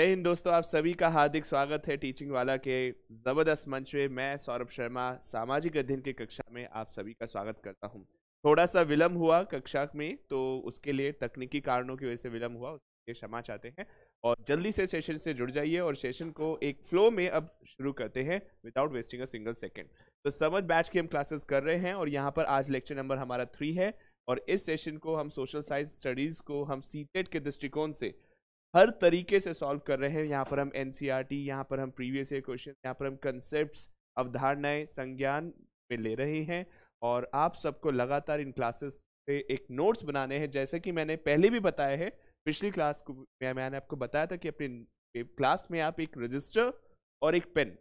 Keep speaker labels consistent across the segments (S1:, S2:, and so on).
S1: जय हिंद दोस्तों आप सभी का हार्दिक स्वागत है टीचिंग वाला के ज़बरदस्त मंच में मैं सौरभ शर्मा सामाजिक अध्ययन की कक्षा में आप सभी का स्वागत करता हूं थोड़ा सा विलम्ब हुआ कक्षा में तो उसके लिए तकनीकी कारणों की वजह से विलम्ब हुआ उसके क्षमा चाहते हैं और जल्दी से सेशन से जुड़ जाइए और सेशन को एक फ्लो में अब शुरू करते हैं without wasting a single second तो समझ बैच की हम क्लासेस कर रहे हैं और यहाँ पर आज लेक्चर नंबर हमारा थ्री है और इस सेशन को हम सोशल साइंस स्टडीज़ को हम सी e के दृष्टिकोण से हर तरीके से सॉल्व कर रहे हैं यहाँ पर हम एन सी आर टी यहाँ पर हम प्रीवियस ईयर क्वेश्चन यहाँ पर हम कंसेप्ट अवधारणाएं संज्ञान में ले रहे हैं और आप सबको लगातार इन क्लासेस पे एक नोट्स बनाने हैं जैसे कि मैंने पहले भी बताया है पिछली क्लास को मैंने आपको बताया था कि अपने क्लास में आप एक रजिस्टर और एक पेन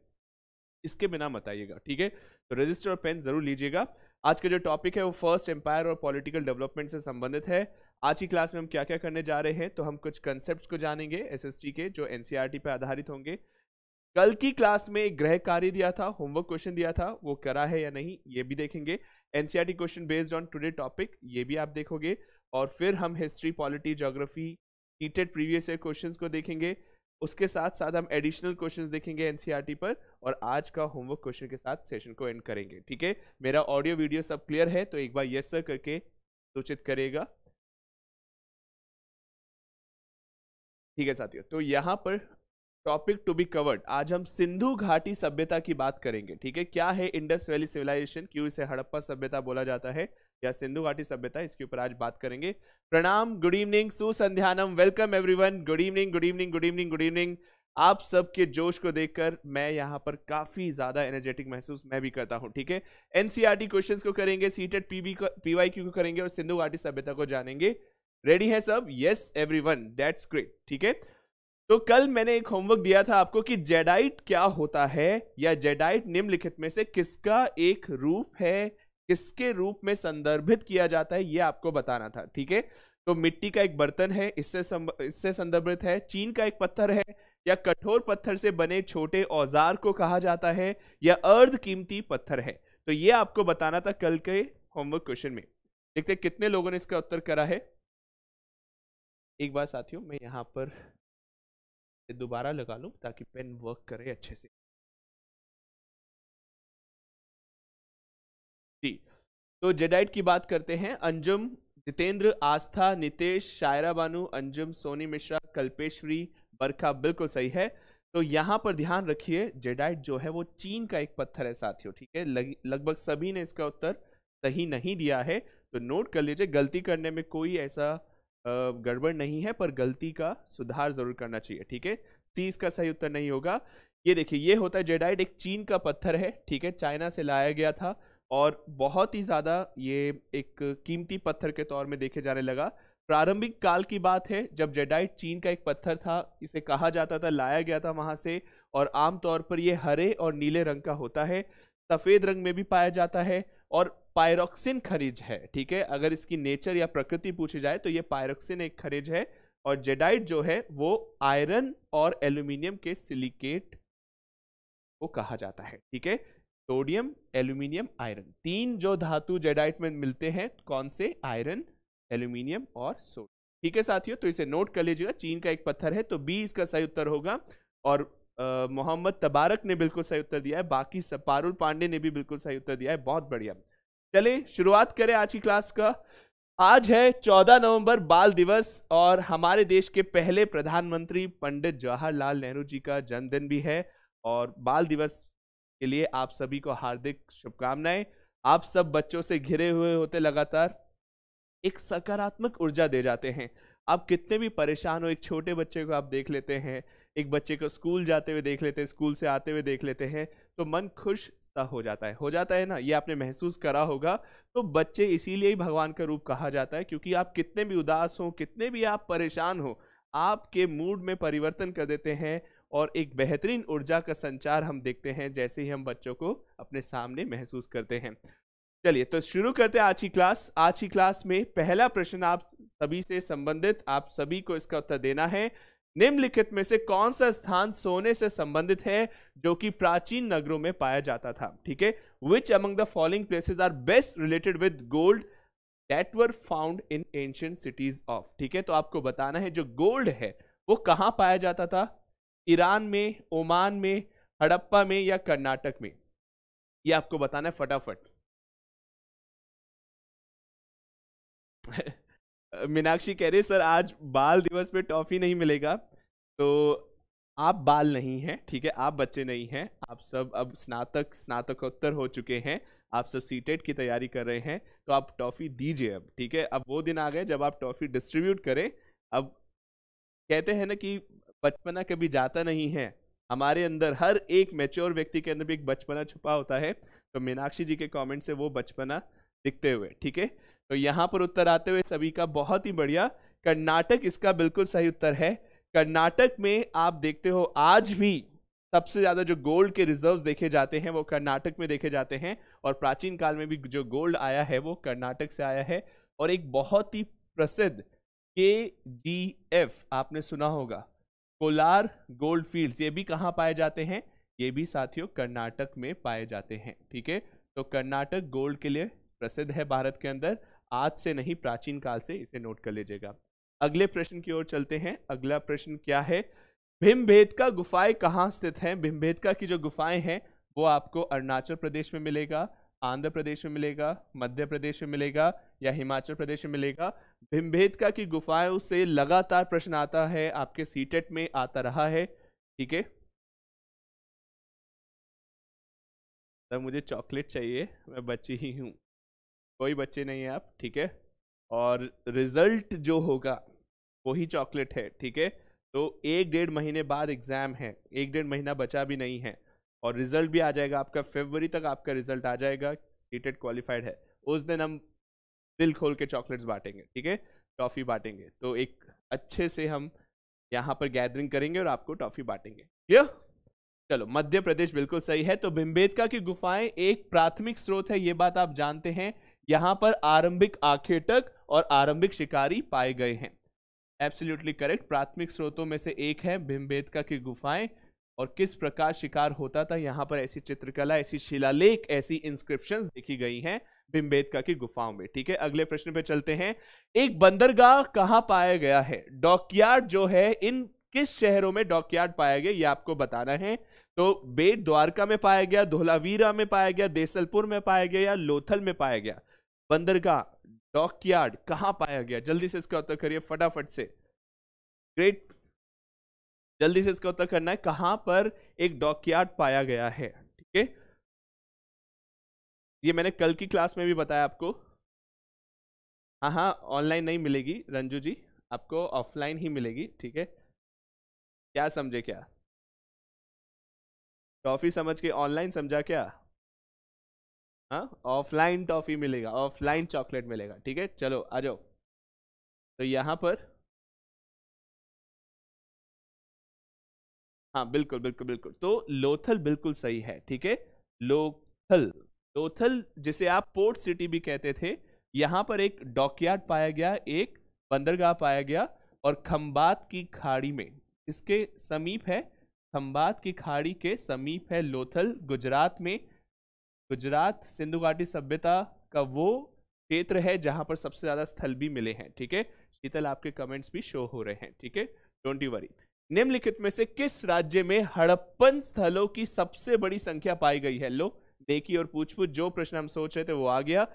S1: इसके बिना बताइएगा ठीक है तो रजिस्टर और पेन जरूर लीजिएगा आज का जो टॉपिक है वो फर्स्ट एम्पायर और पॉलिटिकल डेवलपमेंट से संबंधित है आज की क्लास में हम क्या क्या करने जा रहे हैं तो हम कुछ कंसेप्ट को जानेंगे एस के जो एन e पर आधारित होंगे कल की क्लास में एक ग्रह कार्य दिया था होमवर्क क्वेश्चन दिया था वो करा है या नहीं ये भी देखेंगे NCERT question based on today topic ये भी आप देखोगे और फिर हम हिस्ट्री पॉलिटी जोग्राफी टीटेड प्रीवियस ईयर क्वेश्चंस को देखेंगे उसके साथ साथ हम एडिशनल क्वेश्चंस देखेंगे एनसीईआरटी e पर और आज का होमवर्क क्वेश्चन के साथ सेशन को एंड करेंगे ठीक है मेरा ऑडियो वीडियो सब क्लियर है तो एक बार येस सर करके
S2: सूचित करेगा ठीक है साथियों तो
S1: यहाँ पर टॉपिक टू बी कवर्ड आज हम सिंधु घाटी सभ्यता की बात करेंगे ठीक है क्या है इंडस वैली सिविलाइजेशन क्यों इसे हड़प्पा सभ्यता बोला जाता है या सिंधु घाटी सभ्यता इसके ऊपर आज बात करेंगे प्रणाम गुड इवनिंग सुसंध्यानम welcome everyone good evening good evening good evening good evening आप सबके जोश को देखकर मैं यहाँ पर काफ़ी ज़्यादा एनर्जेटिक महसूस मैं भी करता हूँ ठीक है एनसीआरटी क्वेश्चंस e को करेंगे सीटेड पीबी को पीवाईक्यू को करेंगे और सिंधु घाटी सभ्यता को जानेंगे रेडी है सब यस वन दैट्स ग्रेट ठीक है तो कल मैंने एक होमवर्क दिया था आपको कि जेडाइट क्या होता है या जेडाइट निम्नलिखित में से किसका एक रूप है किसके रूप में संदर्भित किया जाता है यह आपको बताना था ठीक है तो मिट्टी का एक बर्तन है इससे इससे संदर्भित है चीन का एक पत्थर है या कठोर पत्थर से बने छोटे औजार को कहा जाता है या अर्ध कीमती पत्थर है तो ये आपको बताना था कल के होमवर्क क्वेश्चन में देखते कितने लोगों ने इसका उत्तर करा है एक बार साथियों मैं यहाँ पर
S2: दोबारा लगा लूँ ताकि पेन वर्क करे अच्छे से
S1: जी तो जेडाइट की बात करते हैं अंजुम जितेंद्र आस्था नितेश शायरा बानू अंजुम सोनी मिश्रा कल्पेश्वरी बरखा बिल्कुल सही है तो यहाँ पर ध्यान रखिए जेडाइट जो है वो चीन का एक पत्थर है साथियों ठीक है लगभग सभी ने इसका उत्तर सही नहीं दिया है तो नोट कर लीजिए गलती करने में कोई ऐसा गड़बड़ नहीं है पर गलती का सुधार जरूर करना चाहिए ठीक है सी इसका सही उत्तर नहीं होगा ये देखिए ये होता है जेडाइट एक चीन का पत्थर है ठीक है चाइना से लाया गया था और बहुत ही ज़्यादा ये एक कीमती पत्थर के तौर में देखे जाने लगा प्रारंभिक काल की बात है जब जेडाइट चीन का एक पत्थर था इसे कहा जाता था लाया गया था वहाँ से और आमतौर पर ये हरे और नीले रंग का होता है सफ़ेद रंग में भी पाया जाता है और पायरोक्सिन खनिज है ठीक है अगर इसकी नेचर या प्रकृति पूछी जाए तो ये पायरोक्सिन एक खनिज है और जेडाइट जो है वो आयरन और एल्यूमिनियम के सिलिकेट को कहा जाता है ठीक है सोडियम एल्यूमिनियम आयरन तीन जो धातु जेडाइट में मिलते हैं कौन से आयरन एल्यूमिनियम और सोडियम ठीक है साथियों तो इसे नोट कर लीजिएगा चीन का एक पत्थर है तो बी इसका सही उत्तर होगा और मोहम्मद तबारक ने बिल्कुल सही उत्तर दिया है बाकी सब पारुल पांडे ने भी बिल्कुल सही उत्तर दिया है बहुत बढ़िया चलिए शुरुआत करें आज की क्लास का आज है 14 नवंबर बाल दिवस और हमारे देश के पहले प्रधानमंत्री पंडित जवाहरलाल नेहरू जी का जन्मदिन भी है और बाल दिवस के लिए आप सभी को हार्दिक शुभकामनाएं आप सब बच्चों से घिरे हुए होते लगातार एक सकारात्मक ऊर्जा दे जाते हैं आप कितने भी परेशान हो एक छोटे बच्चे को आप देख लेते हैं एक बच्चे को स्कूल जाते हुए देख लेते हैं स्कूल से आते हुए देख लेते हैं तो मन खुश सा हो जाता है हो जाता है ना ये आपने महसूस करा होगा तो बच्चे इसीलिए ही भगवान का रूप कहा जाता है क्योंकि आप कितने भी उदास हों कितने भी आप परेशान हो आपके मूड में परिवर्तन कर देते हैं और एक बेहतरीन ऊर्जा का संचार हम देखते हैं जैसे ही हम बच्चों को अपने सामने महसूस करते हैं चलिए तो शुरू करते हैं आज की क्लास आज की क्लास में पहला प्रश्न आप सभी से संबंधित आप सभी को इसका उत्तर देना है निम्नलिखित में से कौन सा स्थान सोने से संबंधित है जो कि प्राचीन नगरों में पाया जाता था ठीक है which among the following places are best related with gold that were found in ancient cities of ठीक है तो आपको बताना है जो गोल्ड है वो कहाँ पाया जाता था ईरान में ओमान में हड़प्पा में या कर्नाटक में
S2: ये आपको बताना है फटाफट
S1: मीनाक्षी कह रही सर आज बाल दिवस पे टॉफ़ी नहीं मिलेगा तो आप बाल नहीं हैं ठीक है आप बच्चे नहीं हैं आप सब अब स्नातक स्नातकोत्तर हो चुके हैं आप सब सी e की तैयारी कर रहे हैं तो आप टॉफ़ी दीजिए अब ठीक है अब वो दिन आ गए जब आप टॉफ़ी डिस्ट्रीब्यूट करें अब कहते हैं ना कि बचपना कभी जाता नहीं है हमारे अंदर हर एक मेच्योर व्यक्ति के अंदर भी एक बचपना छुपा होता है तो मीनाक्षी जी के कमेंट से वो बचपना दिखते हुए ठीक है तो यहाँ पर उत्तर आते हुए सभी का बहुत ही बढ़िया कर्नाटक इसका बिल्कुल सही उत्तर है कर्नाटक में आप देखते हो आज भी सबसे ज़्यादा जो गोल्ड के रिजर्व्स देखे जाते हैं वो कर्नाटक में देखे जाते हैं और प्राचीन काल में भी जो गोल्ड आया है वो कर्नाटक से आया है और एक बहुत ही प्रसिद्ध के जी एफ आपने सुना होगा कोलार गोल्ड फील्ड्स ये भी कहाँ पाए जाते हैं ये भी साथियों कर्नाटक में पाए जाते हैं ठीक है तो कर्नाटक गोल्ड के लिए प्रसिद्ध है भारत के अंदर आज से नहीं प्राचीन काल से इसे नोट कर लीजिएगा अगले प्रश्न की ओर चलते हैं अगला प्रश्न क्या है भीमभेद का गुफाएं कहाँ स्थित हैं भीमभेद का की जो गुफाएं हैं वो आपको अरुणाचल प्रदेश में मिलेगा आंध्र प्रदेश में मिलेगा मध्य प्रदेश में मिलेगा या हिमाचल प्रदेश में मिलेगा भीमबेदका की गुफाओं से लगातार प्रश्न आता है आपके सीटेट e में आता रहा है ठीक है सर मुझे चॉकलेट चाहिए मैं बच्ची ही हूँ कोई बच्चे नहीं है आप ठीक है और रिजल्ट जो होगा वही चॉकलेट है ठीक है तो एक डेढ़ महीने बाद एग्ज़ाम है एक डेढ़ महीना बचा भी नहीं है और रिज़ल्ट भी आ जाएगा आपका फेबरी तक आपका रिज़ल्ट आ जाएगा सीटेड क्वालिफाइड है उस दिन हम दिल खोल के चॉकलेट्स बांटेंगे ठीक है टॉफ़ी बांटेंगे तो एक अच्छे से हम यहाँ पर गैदरिंग करेंगे और आपको टॉफ़ी बांटेंगे क्लियर चलो मध्य प्रदेश बिल्कुल सही है तो भिम्बेदका की गुफाएं एक प्राथमिक स्रोत है ये बात आप जानते हैं यहां पर आरंभिक आखेटक और आरंभिक शिकारी पाए गए हैं एब्सोल्युटली करेक्ट प्राथमिक स्रोतों में से एक है भीमबेदका की गुफाएं और किस प्रकार शिकार होता था यहाँ पर ऐसी चित्रकला ऐसी शिलालेख ऐसी इंस्क्रिप्शंस देखी गई हैं बिम्बेदका की गुफाओं में ठीक है अगले प्रश्न पे चलते हैं एक बंदरगाह कहाँ पाया गया है डॉकयार्ड जो है इन किस शहरों में डॉकयार्ड पाया गया ये आपको बताना है तो बेट द्वारका में पाया गया धोलावीरा में पाया गया देसलपुर में पाया गया या लोथल में पाया गया बंदरगाह यार्ड कहाँ पाया गया जल्दी से इसका उत्तर करिए फटाफट से ग्रेट जल्दी से इसका उत्तर करना है कहाँ पर एक यार्ड पाया गया है ठीक है ये मैंने कल की क्लास में भी बताया आपको हाँ हाँ
S2: ऑनलाइन नहीं मिलेगी रंजू जी आपको ऑफलाइन ही मिलेगी ठीक है क्या समझे क्या टॉफी समझ के ऑनलाइन समझा क्या हाँ ऑफलाइन टॉफ़ी मिलेगा ऑफलाइन चॉकलेट मिलेगा ठीक है चलो आ जाओ तो यहाँ पर
S1: हाँ बिल्कुल बिल्कुल बिल्कुल तो लोथल बिल्कुल सही है ठीक है लोथल लोथल जिसे आप पोर्ट सिटी भी कहते थे यहाँ पर एक डॉकयार्ड पाया गया एक बंदरगाह पाया गया और खम्बात की खाड़ी में इसके समीप है खम्बात की खाड़ी के समीप है लोथल गुजरात में गुजरात सिंधु घाटी सभ्यता का वो क्षेत्र है जहां पर सबसे ज़्यादा स्थल भी मिले हैं ठीक है शीतल आपके कमेंट्स भी शो हो रहे हैं ठीक है डोंट यू वरी निम्नलिखित में से किस राज्य में हड़प्पन स्थलों की सबसे बड़ी संख्या पाई गई है लो देखी और पूछ पूछ जो प्रश्न हम सोच रहे थे वो आ गया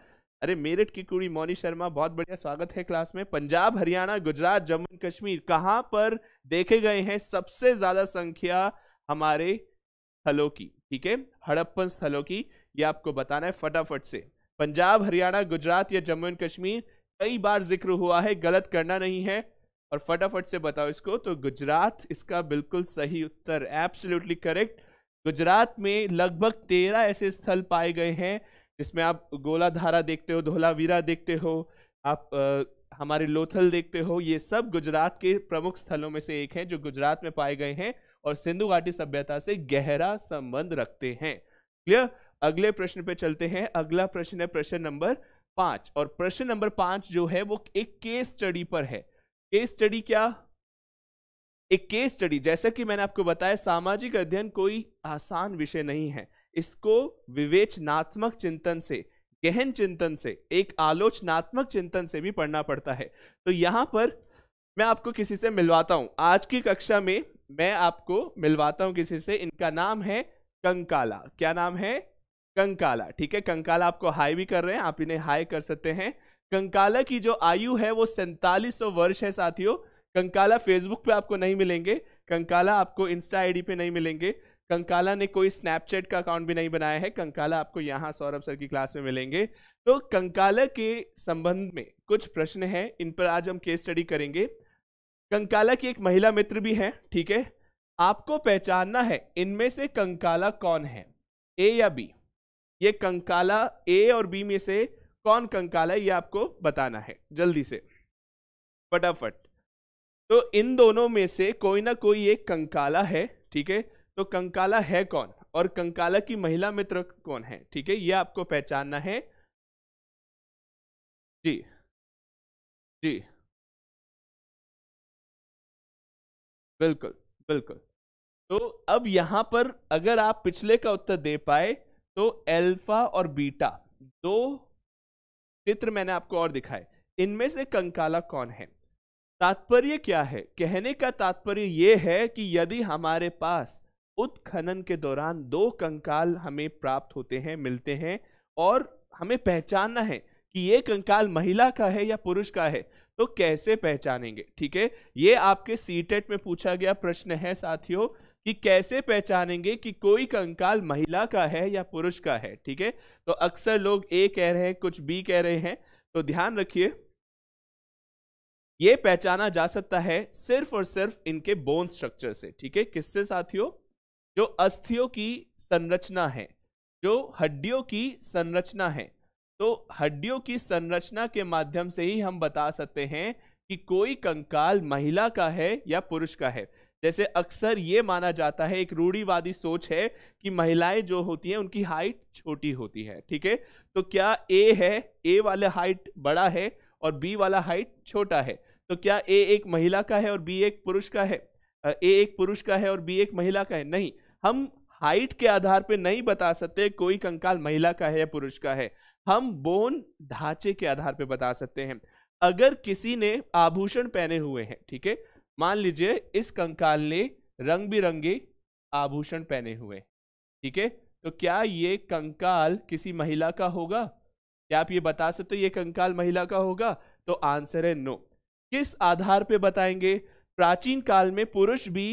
S1: अरे मेरठ की कुड़ी मौनी शर्मा बहुत बढ़िया स्वागत है क्लास में पंजाब हरियाणा गुजरात जम्मू एंड कश्मीर कहाँ पर देखे गए हैं सबसे ज्यादा संख्या हमारे स्थलों की ठीक है हड़प्पन स्थलों की ये आपको बताना है फटाफट से पंजाब हरियाणा गुजरात या जम्मू एंड कश्मीर कई बार जिक्र हुआ है गलत करना नहीं है और फटाफट से बताओ इसको तो गुजरात इसका बिल्कुल सही उत्तर एब्सोल्युटली करेक्ट गुजरात में लगभग तेरह ऐसे स्थल पाए गए हैं जिसमें आप गोलाधारा देखते हो धोलावीरा देखते हो आप आ, हमारे लोथल देखते हो ये सब गुजरात के प्रमुख स्थलों में से एक हैं जो गुजरात में पाए गए हैं और सिंधु घाटी सभ्यता से गहरा संबंध रखते हैं क्लियर अगले प्रश्न पे चलते हैं अगला प्रश्न है प्रश्न नंबर पांच और प्रश्न नंबर पांच जो है वो एक केस स्टडी पर है केस स्टडी क्या एक केस स्टडी जैसा कि मैंने आपको बताया सामाजिक अध्ययन कोई आसान विषय नहीं है इसको विवेचनात्मक चिंतन से गहन चिंतन से एक आलोचनात्मक चिंतन से भी पढ़ना पड़ता है तो यहां पर मैं आपको किसी से मिलवाता हूं आज की कक्षा में मैं आपको मिलवाता हूं किसी से इनका नाम है कंकाला क्या नाम है कंकाला ठीक है कंकाला आपको हाई भी कर रहे हैं आप इन्हें हाई कर सकते हैं कंकाला की जो आयु है वो सैंतालीस वर्ष है साथियों कंकाला फेसबुक पे आपको नहीं मिलेंगे कंकाला आपको इंस्टा आईडी पे नहीं मिलेंगे कंकाला ने कोई स्नैपचैट का अकाउंट भी नहीं बनाया है कंकाला आपको यहाँ सौरभ सर की क्लास में मिलेंगे तो कंकाला के संबंध में कुछ प्रश्न है इन पर आज हम केस स्टडी करेंगे कंकाला की एक महिला मित्र भी है ठीक है आपको पहचानना है इनमें से कंकाला कौन है ए या बी ये कंकाला ए और बी में से कौन कंकाला ये आपको बताना है जल्दी से फटाफट तो इन दोनों में से कोई ना कोई एक कंकाला है ठीक है तो कंकाला है कौन और कंकाला की महिला मित्र कौन है ठीक है ये आपको पहचानना है जी
S2: जी बिल्कुल बिल्कुल
S1: तो अब यहां पर अगर आप पिछले का उत्तर दे पाए तो अल्फा और बीटा दो चित्र मैंने आपको और दिखाए इनमें से कंकाला कौन है तात्पर्य क्या है कहने का तात्पर्य यह है कि यदि हमारे पास उत्खनन के दौरान दो कंकाल हमें प्राप्त होते हैं मिलते हैं और हमें पहचानना है कि ये कंकाल महिला का है या पुरुष का है तो कैसे पहचानेंगे ठीक है ये आपके सीटेट e में पूछा गया प्रश्न है साथियों कि कैसे पहचानेंगे कि कोई कंकाल महिला का है या पुरुष का है ठीक है तो अक्सर लोग ए कह रहे हैं कुछ बी कह रहे हैं तो ध्यान रखिए ये पहचाना जा सकता है सिर्फ और सिर्फ इनके बोन स्ट्रक्चर से ठीक है किससे साथियों जो अस्थियों की संरचना है जो हड्डियों की संरचना है तो हड्डियों की संरचना के माध्यम से ही हम बता सकते हैं कि कोई कंकाल महिला का है या पुरुष का है जैसे अक्सर ये माना जाता है एक रूढ़ीवादी सोच है कि महिलाएं जो होती हैं उनकी हाइट छोटी होती है ठीक है तो क्या ए है ए वाला हाइट बड़ा है और बी वाला हाइट छोटा है तो क्या ए एक महिला का है और बी एक पुरुष का है ए एक पुरुष का है और बी एक महिला का है नहीं हम हाइट के आधार पर नहीं बता सकते कोई कंकाल महिला का है या पुरुष का है हम बोन ढांचे के आधार पर बता सकते हैं अगर किसी ने आभूषण पहने हुए हैं ठीक है थीके? मान लीजिए इस कंकाल ने रंग बिरंगे आभूषण पहने हुए ठीक है तो क्या ये कंकाल किसी महिला का होगा क्या आप ये बता सकते हो ये कंकाल महिला का होगा तो आंसर है नो किस आधार पे बताएंगे प्राचीन काल में पुरुष भी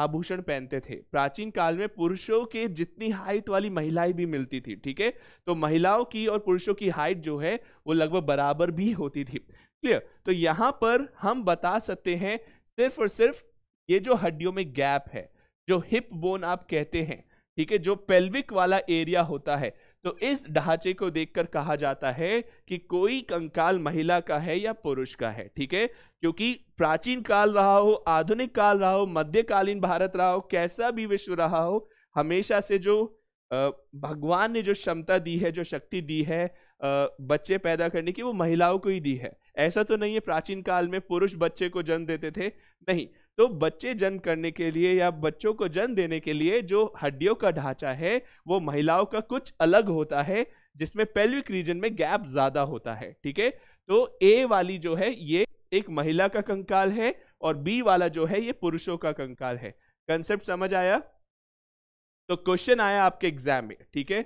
S1: आभूषण पहनते थे प्राचीन काल में पुरुषों के जितनी हाइट वाली महिलाएं भी मिलती थी ठीक है तो महिलाओं की और पुरुषों की हाइट जो है वो लगभग बराबर भी होती थी क्लियर तो यहाँ पर हम बता सकते हैं सिर्फ और सिर्फ ये जो हड्डियों में गैप है जो हिप बोन आप कहते हैं ठीक है जो पेल्विक वाला एरिया होता है तो इस ढांचे को देखकर कहा जाता है कि कोई कंकाल महिला का है या पुरुष का है ठीक है क्योंकि प्राचीन काल रहा हो आधुनिक काल रहा हो मध्यकालीन भारत रहा हो कैसा भी विश्व रहा हो हमेशा से जो भगवान ने जो क्षमता दी है जो शक्ति दी है बच्चे पैदा करने की वो महिलाओं को ही दी है ऐसा तो नहीं है प्राचीन काल में पुरुष बच्चे को जन्म देते थे नहीं तो बच्चे जन्म करने के लिए या बच्चों को जन्म देने के लिए जो हड्डियों का ढांचा है वो महिलाओं का कुछ अलग होता है जिसमें पेल्विक रीजन में गैप ज़्यादा होता है ठीक है तो ए वाली जो है ये एक महिला का कंकाल है और बी वाला जो है ये पुरुषों का कंकाल है कंसेप्ट समझ आया तो क्वेश्चन आया आपके एग्जाम में ठीक है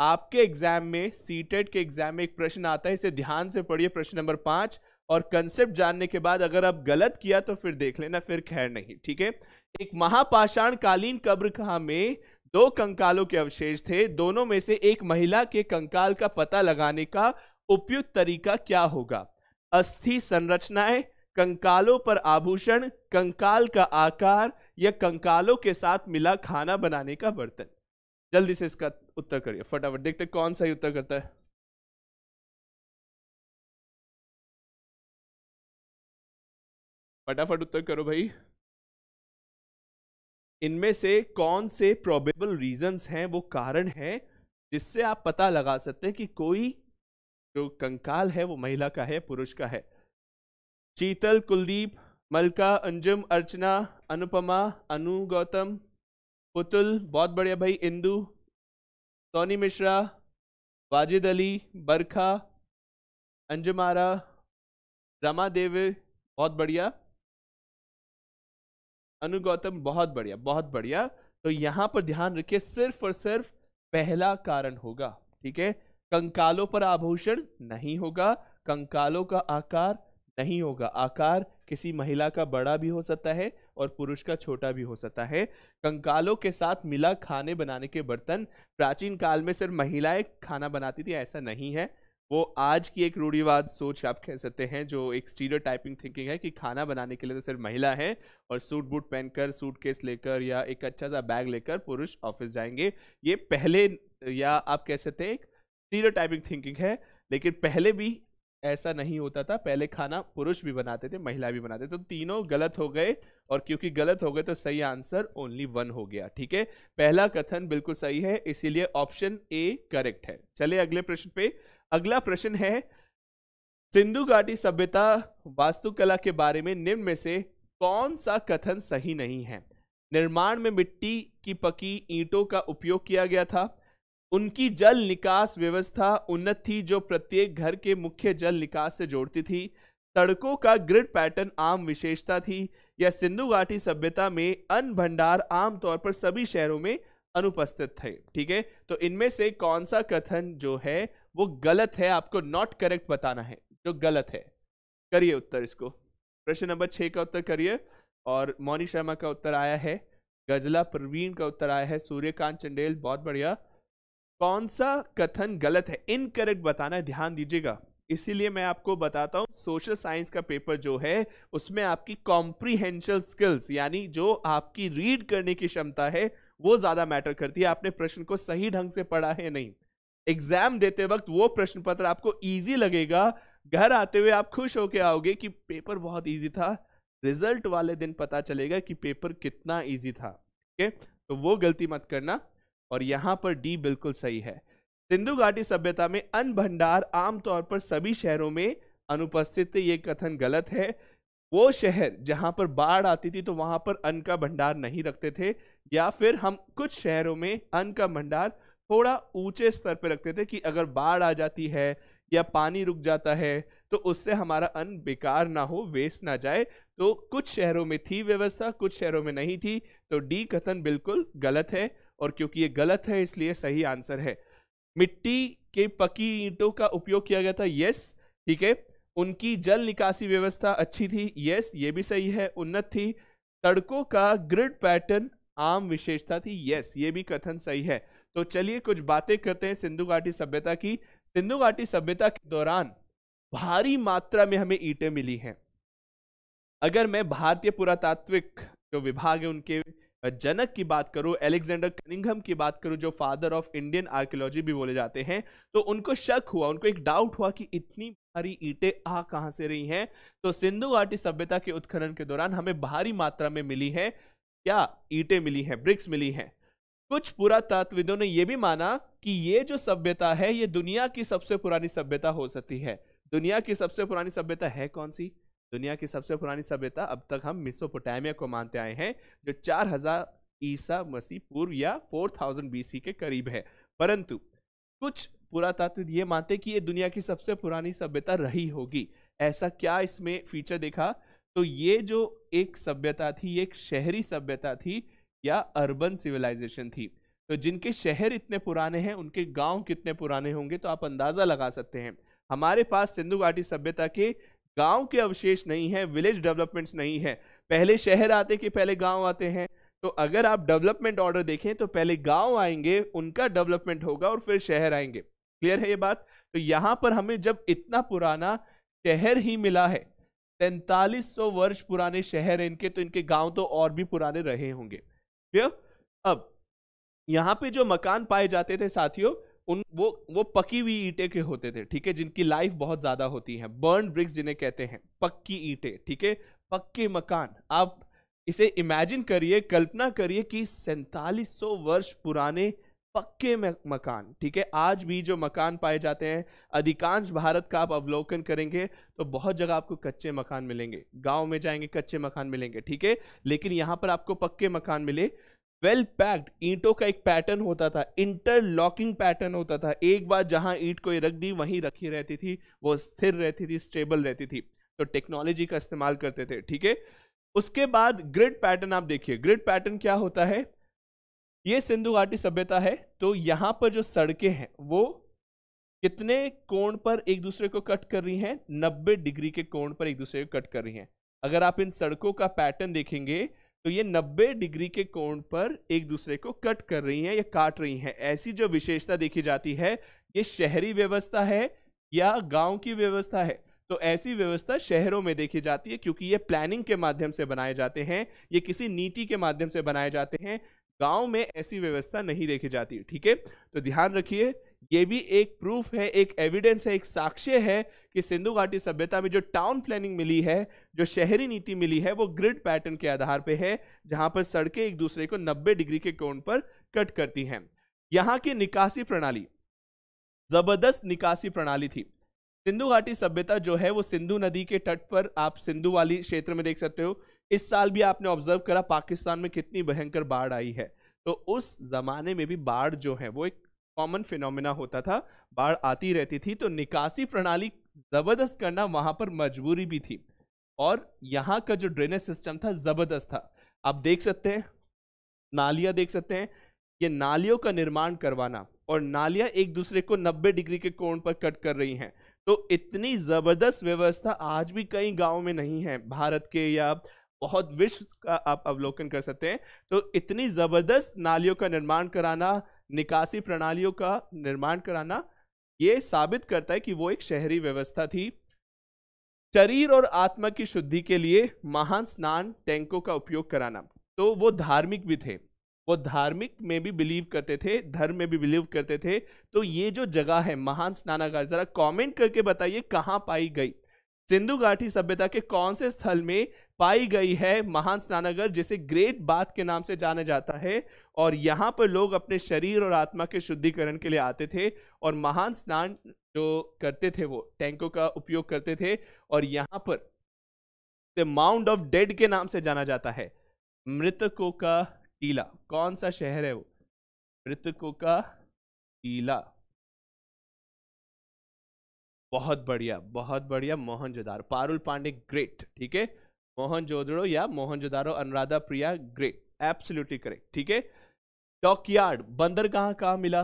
S1: आपके एग्जाम में सीटेट e के एग्जाम में एक प्रश्न आता है इसे ध्यान से पढ़िए प्रश्न नंबर पांच और कंसेप्ट जानने के बाद अगर आप गलत किया तो फिर देख लेना फिर खैर नहीं ठीक है एक महापाषाण कालीन कब्र कहा में दो कंकालों के अवशेष थे दोनों में से एक महिला के कंकाल का पता लगाने का उपयुक्त तरीका क्या होगा अस्थि संरचनाएं कंकालों पर आभूषण कंकाल का आकार या कंकालों के साथ मिला खाना बनाने का बर्तन जल्दी से इसका उत्तर करिए फटाफट देखते
S2: कौन सा ही उत्तर करता है फटाफट उत्तर करो भाई
S1: इनमें से कौन से प्रोबेबल रीजंस हैं वो कारण हैं जिससे आप पता लगा सकते हैं कि कोई जो कंकाल है वो महिला का है पुरुष का है शीतल कुलदीप मलका अंजुम अर्चना अनुपमा अनु गौतम पुतुल बहुत बढ़िया भाई इंदु सोनी मिश्रा
S2: वाजिद अली बरखा अंजमारा रमा
S1: देव बहुत बढ़िया अनु गौतम बहुत बढ़िया बहुत बढ़िया तो यहाँ पर ध्यान रखिए सिर्फ और सिर्फ पहला कारण होगा ठीक है कंकालों पर आभूषण नहीं होगा कंकालों का आकार नहीं होगा आकार किसी महिला का बड़ा भी हो सकता है और पुरुष का छोटा भी हो सकता है कंकालों के साथ मिला खाने बनाने के बर्तन प्राचीन काल में सिर्फ महिलाएं खाना बनाती थी ऐसा नहीं है वो आज की एक रूढ़ीवाद सोच आप कह सकते हैं जो एक स्टीरियो टाइपिंग थिंकिंग है कि खाना बनाने के लिए तो सिर्फ महिला है और सूट बूट पहनकर सूट केस लेकर या एक अच्छा सा बैग लेकर पुरुष ऑफिस जाएंगे ये पहले या आप कह सकते हैं एक स्टीरियो टाइपिंग थिंकिंग है लेकिन पहले भी ऐसा नहीं होता था पहले खाना पुरुष भी बनाते थे महिला भी बनाते तो तीनों गलत हो गए और क्योंकि गलत हो गए तो सही आंसर ओनली वन हो गया ठीक है पहला कथन बिल्कुल सही है इसीलिए ऑप्शन ए करेक्ट है चले अगले प्रश्न पे अगला प्रश्न है सिंधु घाटी सभ्यता वास्तुकला के बारे में निम्न में से कौन सा कथन सही नहीं है निर्माण में मिट्टी की पकी ईंटों का उपयोग किया गया था उनकी जल निकास व्यवस्था उन्नत थी जो प्रत्येक घर के मुख्य जल निकास से जोड़ती थी सड़कों का ग्रिड पैटर्न आम विशेषता थी यह सिंधु घाटी सभ्यता में अन्न भंडार आमतौर पर सभी शहरों में अनुपस्थित थे ठीक है तो इनमें से कौन सा कथन जो है वो गलत है आपको नॉट करेक्ट बताना है जो गलत है करिए उत्तर इसको प्रश्न नंबर छः का उत्तर करिए और मौनी शर्मा का उत्तर आया है गजला प्रवीण का उत्तर आया है सूर्यकांत चंडेल बहुत बढ़िया कौन सा कथन गलत है इनकरेक्ट बताना है ध्यान दीजिएगा इसीलिए मैं आपको बताता हूँ सोशल साइंस का पेपर जो है उसमें आपकी कॉम्प्रीहेंशल स्किल्स यानी जो आपकी रीड करने की क्षमता है वो ज़्यादा मैटर करती है आपने प्रश्न को सही ढंग से पढ़ा है नहीं एग्जाम देते वक्त वो प्रश्न पत्र आपको ईजी लगेगा घर आते हुए आप खुश होकर आओगे कि पेपर बहुत ईजी था रिजल्ट वाले दिन पता चलेगा कि पेपर कितना ईजी था ठीक है तो वो गलती मत करना और यहाँ पर डी बिल्कुल सही है सिंधु घाटी सभ्यता में अन्न भंडार आमतौर पर सभी शहरों में अनुपस्थित थे ये कथन गलत है वो शहर जहाँ पर बाढ़ आती थी तो वहाँ पर अन्न का भंडार नहीं रखते थे या फिर हम कुछ शहरों में अन्न का भंडार थोड़ा ऊंचे स्तर पर रखते थे कि अगर बाढ़ आ जाती है या पानी रुक जाता है तो उससे हमारा अन्न बेकार ना हो वेस्ट ना जाए तो कुछ शहरों में थी व्यवस्था कुछ शहरों में नहीं थी तो डी कथन बिल्कुल गलत है और क्योंकि ये गलत है इसलिए सही आंसर है मिट्टी के पकी ईंटों का उपयोग किया गया था यस ठीक है उनकी जल निकासी व्यवस्था अच्छी थी यस ये भी सही है उन्नत थी सड़कों का ग्रिड पैटर्न आम विशेषता थी यस ये भी कथन सही है तो चलिए कुछ बातें करते हैं सिंधु घाटी सभ्यता की सिंधु घाटी सभ्यता के दौरान भारी मात्रा में हमें ईंटें मिली हैं अगर मैं भारतीय पुरातात्विक जो विभाग है उनके जनक की बात करूँ एलेक्जेंडर कनिंगम की बात करूँ जो फादर ऑफ इंडियन आर्कियोलॉजी भी बोले जाते हैं तो उनको शक हुआ उनको एक डाउट हुआ कि इतनी भारी ईटें आ कहाँ से रही हैं तो सिंधु घाटी सभ्यता के उत्खनन के दौरान हमें भारी मात्रा में मिली है क्या ईटें मिली हैं ब्रिक्स मिली हैं कुछ पुरातत्वविदों ने यह भी माना कि ये जो सभ्यता है ये दुनिया की सबसे पुरानी सभ्यता हो सकती है दुनिया की सबसे पुरानी सभ्यता है कौन सी दुनिया की सबसे पुरानी सभ्यता अब तक हम मिसोपोटामिया को मानते आए हैं जो 4000 ईसा मसीह पूर्व या 4000 बीसी के करीब है परंतु कुछ पुरातत्व ये मानते कि ये दुनिया की सबसे पुरानी सभ्यता रही होगी ऐसा क्या इसमें फीचर देखा तो ये जो एक सभ्यता थी एक शहरी सभ्यता थी या अर्बन सिविलाइजेशन थी तो जिनके शहर इतने पुराने हैं उनके गांव कितने पुराने होंगे तो आप अंदाज़ा लगा सकते हैं हमारे पास सिंधु घाटी सभ्यता के गांव के अवशेष नहीं है विलेज डेवलपमेंट्स नहीं है पहले शहर आते कि पहले गांव आते हैं तो अगर आप डेवलपमेंट ऑर्डर देखें तो पहले गांव आएंगे उनका डेवलपमेंट होगा और फिर शहर आएंगे क्लियर है ये बात तो यहाँ पर हमें जब इतना पुराना शहर ही मिला है तैंतालीस सौ वर्ष पुराने शहर है इनके तो इनके गांव तो और भी पुराने रहे होंगे क्लियर अब यहाँ पे जो मकान पाए जाते थे साथियों उन वो वो पकी हुई ईंटें के होते थे ठीक है जिनकी लाइफ बहुत ज़्यादा होती है बर्न ब्रिक्स जिन्हें कहते हैं पक्की ईटे ठीक है पक्के मकान आप इसे इमेजिन करिए कल्पना करिए कि सैतालीस वर्ष पुराने पक्के मकान ठीक है आज भी जो मकान पाए जाते हैं अधिकांश भारत का आप अवलोकन करेंगे तो बहुत जगह आपको कच्चे मकान मिलेंगे गांव में जाएंगे कच्चे मकान मिलेंगे ठीक है लेकिन यहाँ पर आपको पक्के मकान मिले वेल पैक्ड ईंटों का एक पैटर्न होता था इंटरलॉकिंग पैटर्न होता था एक बार जहां ईंट कोई रख दी वहीं रखी रहती थी वो स्थिर रहती थी स्टेबल रहती थी तो टेक्नोलॉजी का इस्तेमाल करते थे ठीक है उसके बाद ग्रिड पैटर्न आप देखिए ग्रिड पैटर्न क्या होता है ये सिंधु घाटी सभ्यता है तो यहाँ पर जो सड़कें हैं वो कितने कोण पर एक दूसरे को कट कर रही हैं 90 डिग्री के कोण पर एक दूसरे को कट कर रही हैं अगर आप इन सड़कों का पैटर्न देखेंगे तो ये 90 डिग्री के कोण पर एक दूसरे को कट कर रही हैं या काट रही हैं ऐसी जो विशेषता देखी जाती है ये शहरी व्यवस्था है या गांव की व्यवस्था है तो ऐसी व्यवस्था शहरों में देखी जाती है क्योंकि ये प्लानिंग के माध्यम से बनाए जाते हैं ये किसी नीति के माध्यम से बनाए जाते हैं गाँव में ऐसी व्यवस्था नहीं देखी जाती ठीक है तो ध्यान रखिए ये भी एक प्रूफ है एक एविडेंस है एक साक्ष्य है कि सिंधु घाटी सभ्यता में जो टाउन प्लानिंग मिली है जो शहरी नीति मिली है वो ग्रिड पैटर्न के आधार पे है जहां पर सड़कें एक दूसरे को 90 डिग्री के कोण पर कट करती हैं यहाँ की निकासी प्रणाली जबरदस्त निकासी प्रणाली थी सिंधु घाटी सभ्यता जो है वो सिंधु नदी के तट पर आप सिंधु वाली क्षेत्र में देख सकते हो इस साल भी आपने ऑब्जर्व करा पाकिस्तान में कितनी भयंकर बाढ़ आई है तो उस जमाने में भी बाढ़ जो है वो एक कॉमन फिनोमिना होता था बाढ़ आती रहती थी तो निकासी प्रणाली ज़बरदस्त करना वहां पर मजबूरी भी थी और यहाँ का जो ड्रेनेज सिस्टम था ज़बरदस्त था आप देख सकते हैं नालियां देख सकते हैं ये नालियों का निर्माण करवाना और नालियां एक दूसरे को 90 डिग्री के कोण पर कट कर रही हैं तो इतनी ज़बरदस्त व्यवस्था आज भी कई गाँव में नहीं है भारत के या बहुत विश्व का आप अवलोकन कर सकते हैं तो इतनी ज़बरदस्त नालियों का निर्माण कराना निकासी प्रणालियों का निर्माण कराना ये साबित करता है कि वो एक शहरी व्यवस्था थी शरीर और आत्मा की शुद्धि के लिए महान स्नान टैंकों का उपयोग कराना तो वो धार्मिक भी थे वो धार्मिक में भी बिलीव करते थे धर्म में भी बिलीव करते थे तो ये जो जगह है महान स्नानागार जरा कमेंट करके बताइए कहाँ पाई गई सिंधु घाटी सभ्यता के कौन से स्थल में पाई गई है महान स्नानागर जिसे ग्रेट बात के नाम से जाना जाता है और यहाँ पर लोग अपने शरीर और आत्मा के शुद्धिकरण के लिए आते थे और महान स्नान जो करते थे वो टैंकों का उपयोग करते थे और यहाँ पर द माउंट ऑफ डेड के नाम से जाना जाता है मृतकों का टीला कौन सा शहर है वो मृतकों का टीला बहुत बढ़िया बहुत बढ़िया मोहनजोदार पारुल पांडे ग्रेट ठीक है मोहन जोदड़ो या Mohenjodaro Anuradha Priya great absolutely correct ठीक है डॉकयार्ड बंदरगाह कहाँ मिला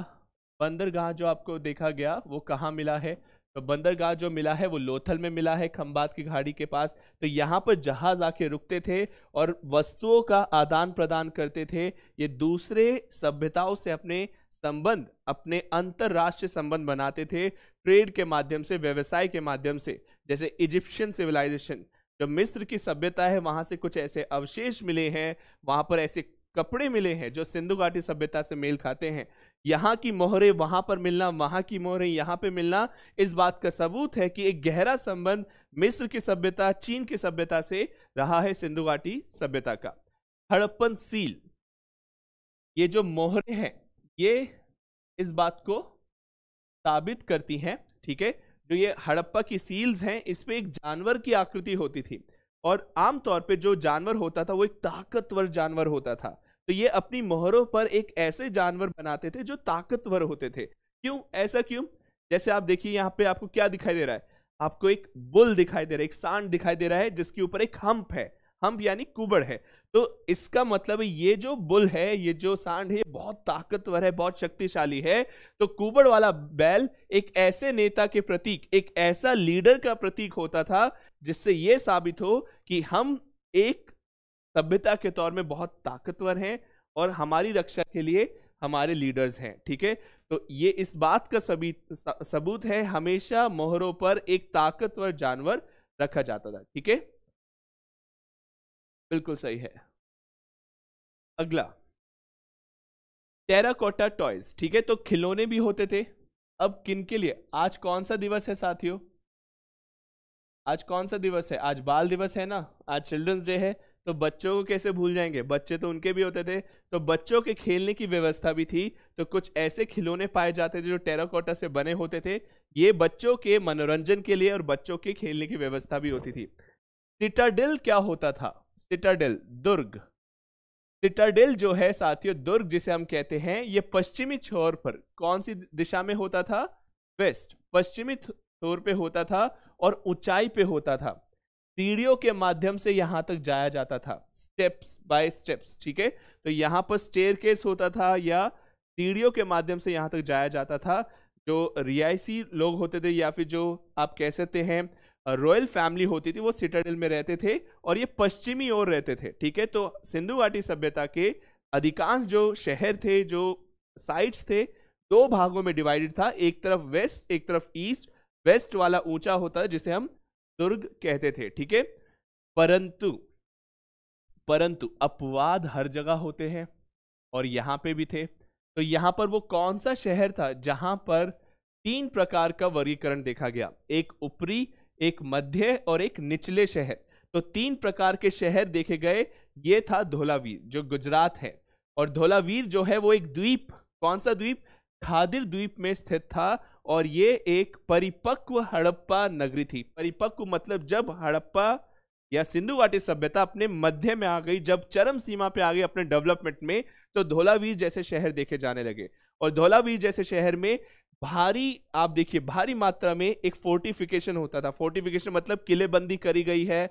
S1: बंदरगाह जो आपको देखा गया वो कहाँ मिला है तो बंदरगाह जो मिला है वो लोथल में मिला है खम्बात की घाड़ी के पास तो यहाँ पर जहाज आके रुकते थे और वस्तुओं का आदान प्रदान करते थे ये दूसरे सभ्यताओं से अपने संबंध अपने अंतर्राष्ट्रीय संबंध बनाते थे ट्रेड के माध्यम से व्यवसाय के माध्यम से जैसे इजिप्शियन सिविलाइजेशन जो मिस्र की सभ्यता है वहां से कुछ ऐसे अवशेष मिले हैं वहां पर ऐसे कपड़े मिले हैं जो सिंधु घाटी सभ्यता से मेल खाते हैं यहाँ की मोहरे वहां पर मिलना वहां की मोहरे यहाँ पे मिलना इस बात का सबूत है कि एक गहरा संबंध मिस्र की सभ्यता चीन की सभ्यता से रहा है सिंधु घाटी सभ्यता का हड़प्पन सील ये जो मोहरे हैं ये इस बात को साबित करती हैं ठीक है जो ये हड़प्पा की सील्स हैं इस पर एक जानवर की आकृति होती थी और आमतौर पे जो जानवर होता था वो एक ताकतवर जानवर होता था तो ये अपनी मोहरों पर एक ऐसे जानवर बनाते थे जो ताकतवर होते थे क्यों ऐसा क्यों जैसे आप देखिए यहाँ पे आपको क्या दिखाई दे रहा है आपको एक बुल दिखाई दे रहा है एक सांड दिखाई दे रहा है जिसके ऊपर एक हम्प है हम्प यानी कुबड़ है तो इसका मतलब ये जो बुल है ये जो सांड है बहुत ताकतवर है बहुत शक्तिशाली है तो कुबड़ वाला बैल एक ऐसे नेता के प्रतीक एक ऐसा लीडर का प्रतीक होता था जिससे ये साबित हो कि हम एक सभ्यता के तौर में बहुत ताकतवर हैं और हमारी रक्षा के लिए हमारे लीडर्स हैं ठीक है तो ये इस बात का सबी सबूत है हमेशा मोहरों पर एक ताकतवर जानवर रखा जाता था ठीक है बिल्कुल सही है अगला टेराकोटा टॉयज ठीक है तो खिलौने भी होते थे अब किन के लिए आज कौन सा दिवस है साथियों आज कौन सा दिवस है आज बाल दिवस है ना आज चिल्ड्रंस डे है तो बच्चों को कैसे भूल जाएंगे बच्चे तो उनके भी होते थे तो बच्चों के खेलने की व्यवस्था भी थी तो कुछ ऐसे खिलौने पाए जाते थे जो टेराकोटा से बने होते थे ये बच्चों के मनोरंजन के लिए और बच्चों के खेलने की व्यवस्था भी होती थी सिटाडिल क्या होता था सिटाडेल दुर्ग सिटाडेल जो है साथियों दुर्ग जिसे हम कहते हैं ये पश्चिमी छोर पर कौन सी दिशा में होता था वेस्ट पश्चिमी छोर पे होता था और ऊंचाई पे होता था सीढ़ियों के माध्यम से यहाँ तक जाया जाता था स्टेप्स बाय स्टेप्स ठीक है तो यहाँ पर स्टेयर होता था या सीढ़ियों के माध्यम से यहाँ तक जाया जाता था जो रियासी लोग होते थे या फिर जो आप कह सकते हैं रॉयल फैमिली होती थी वो सिटाडेल में रहते थे और ये पश्चिमी ओर रहते थे ठीक है तो सिंधु घाटी सभ्यता के अधिकांश जो शहर थे जो साइट्स थे दो भागों में डिवाइडेड था एक तरफ वेस्ट एक तरफ ईस्ट वेस्ट वाला ऊंचा होता है जिसे हम दुर्ग कहते थे ठीक है परंतु परंतु अपवाद हर जगह होते हैं और यहाँ पे भी थे तो यहाँ पर वो कौन सा शहर था जहाँ पर तीन प्रकार का वर्गीकरण देखा गया एक ऊपरी एक मध्य और एक निचले शहर तो तीन प्रकार के शहर देखे गए ये था धोलावीर जो गुजरात है और धोलावीर जो है वो एक द्वीप कौन सा द्वीप खादिर द्वीप में स्थित था और ये एक परिपक्व हड़प्पा नगरी थी परिपक्व मतलब जब हड़प्पा या सिंधु घाटी सभ्यता अपने मध्य में आ गई जब चरम सीमा पे आ गई अपने डेवलपमेंट में तो धोलावीर जैसे शहर देखे जाने लगे और धोलावीर जैसे शहर में भारी आप देखिए भारी मात्रा में एक फोर्टिफिकेशन होता था फोर्टिफिकेशन मतलब किलेबंदी करी गई है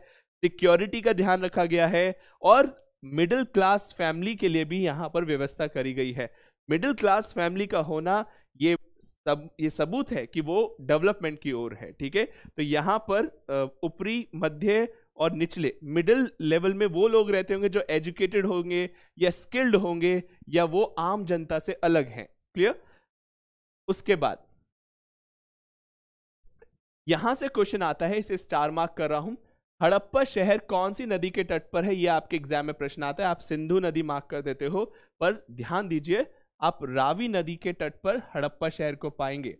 S1: सिक्योरिटी का ध्यान रखा गया है और मिडिल क्लास फैमिली के लिए भी यहाँ पर व्यवस्था करी गई है मिडिल क्लास फैमिली का होना ये सब ये सबूत है कि वो डेवलपमेंट की ओर है ठीक है तो यहाँ पर ऊपरी मध्य और निचले मिडिल लेवल में वो लोग रहते होंगे जो एजुकेटेड होंगे या स्किल्ड होंगे या वो आम जनता से अलग हैं क्लियर उसके बाद यहां से क्वेश्चन आता है इसे स्टार मार्क कर रहा हूं हड़प्पा शहर कौन सी नदी के तट पर है यह आपके एग्जाम में प्रश्न आता है आप सिंधु नदी मार्क कर देते हो पर ध्यान दीजिए आप रावी नदी के तट पर हड़प्पा शहर को पाएंगे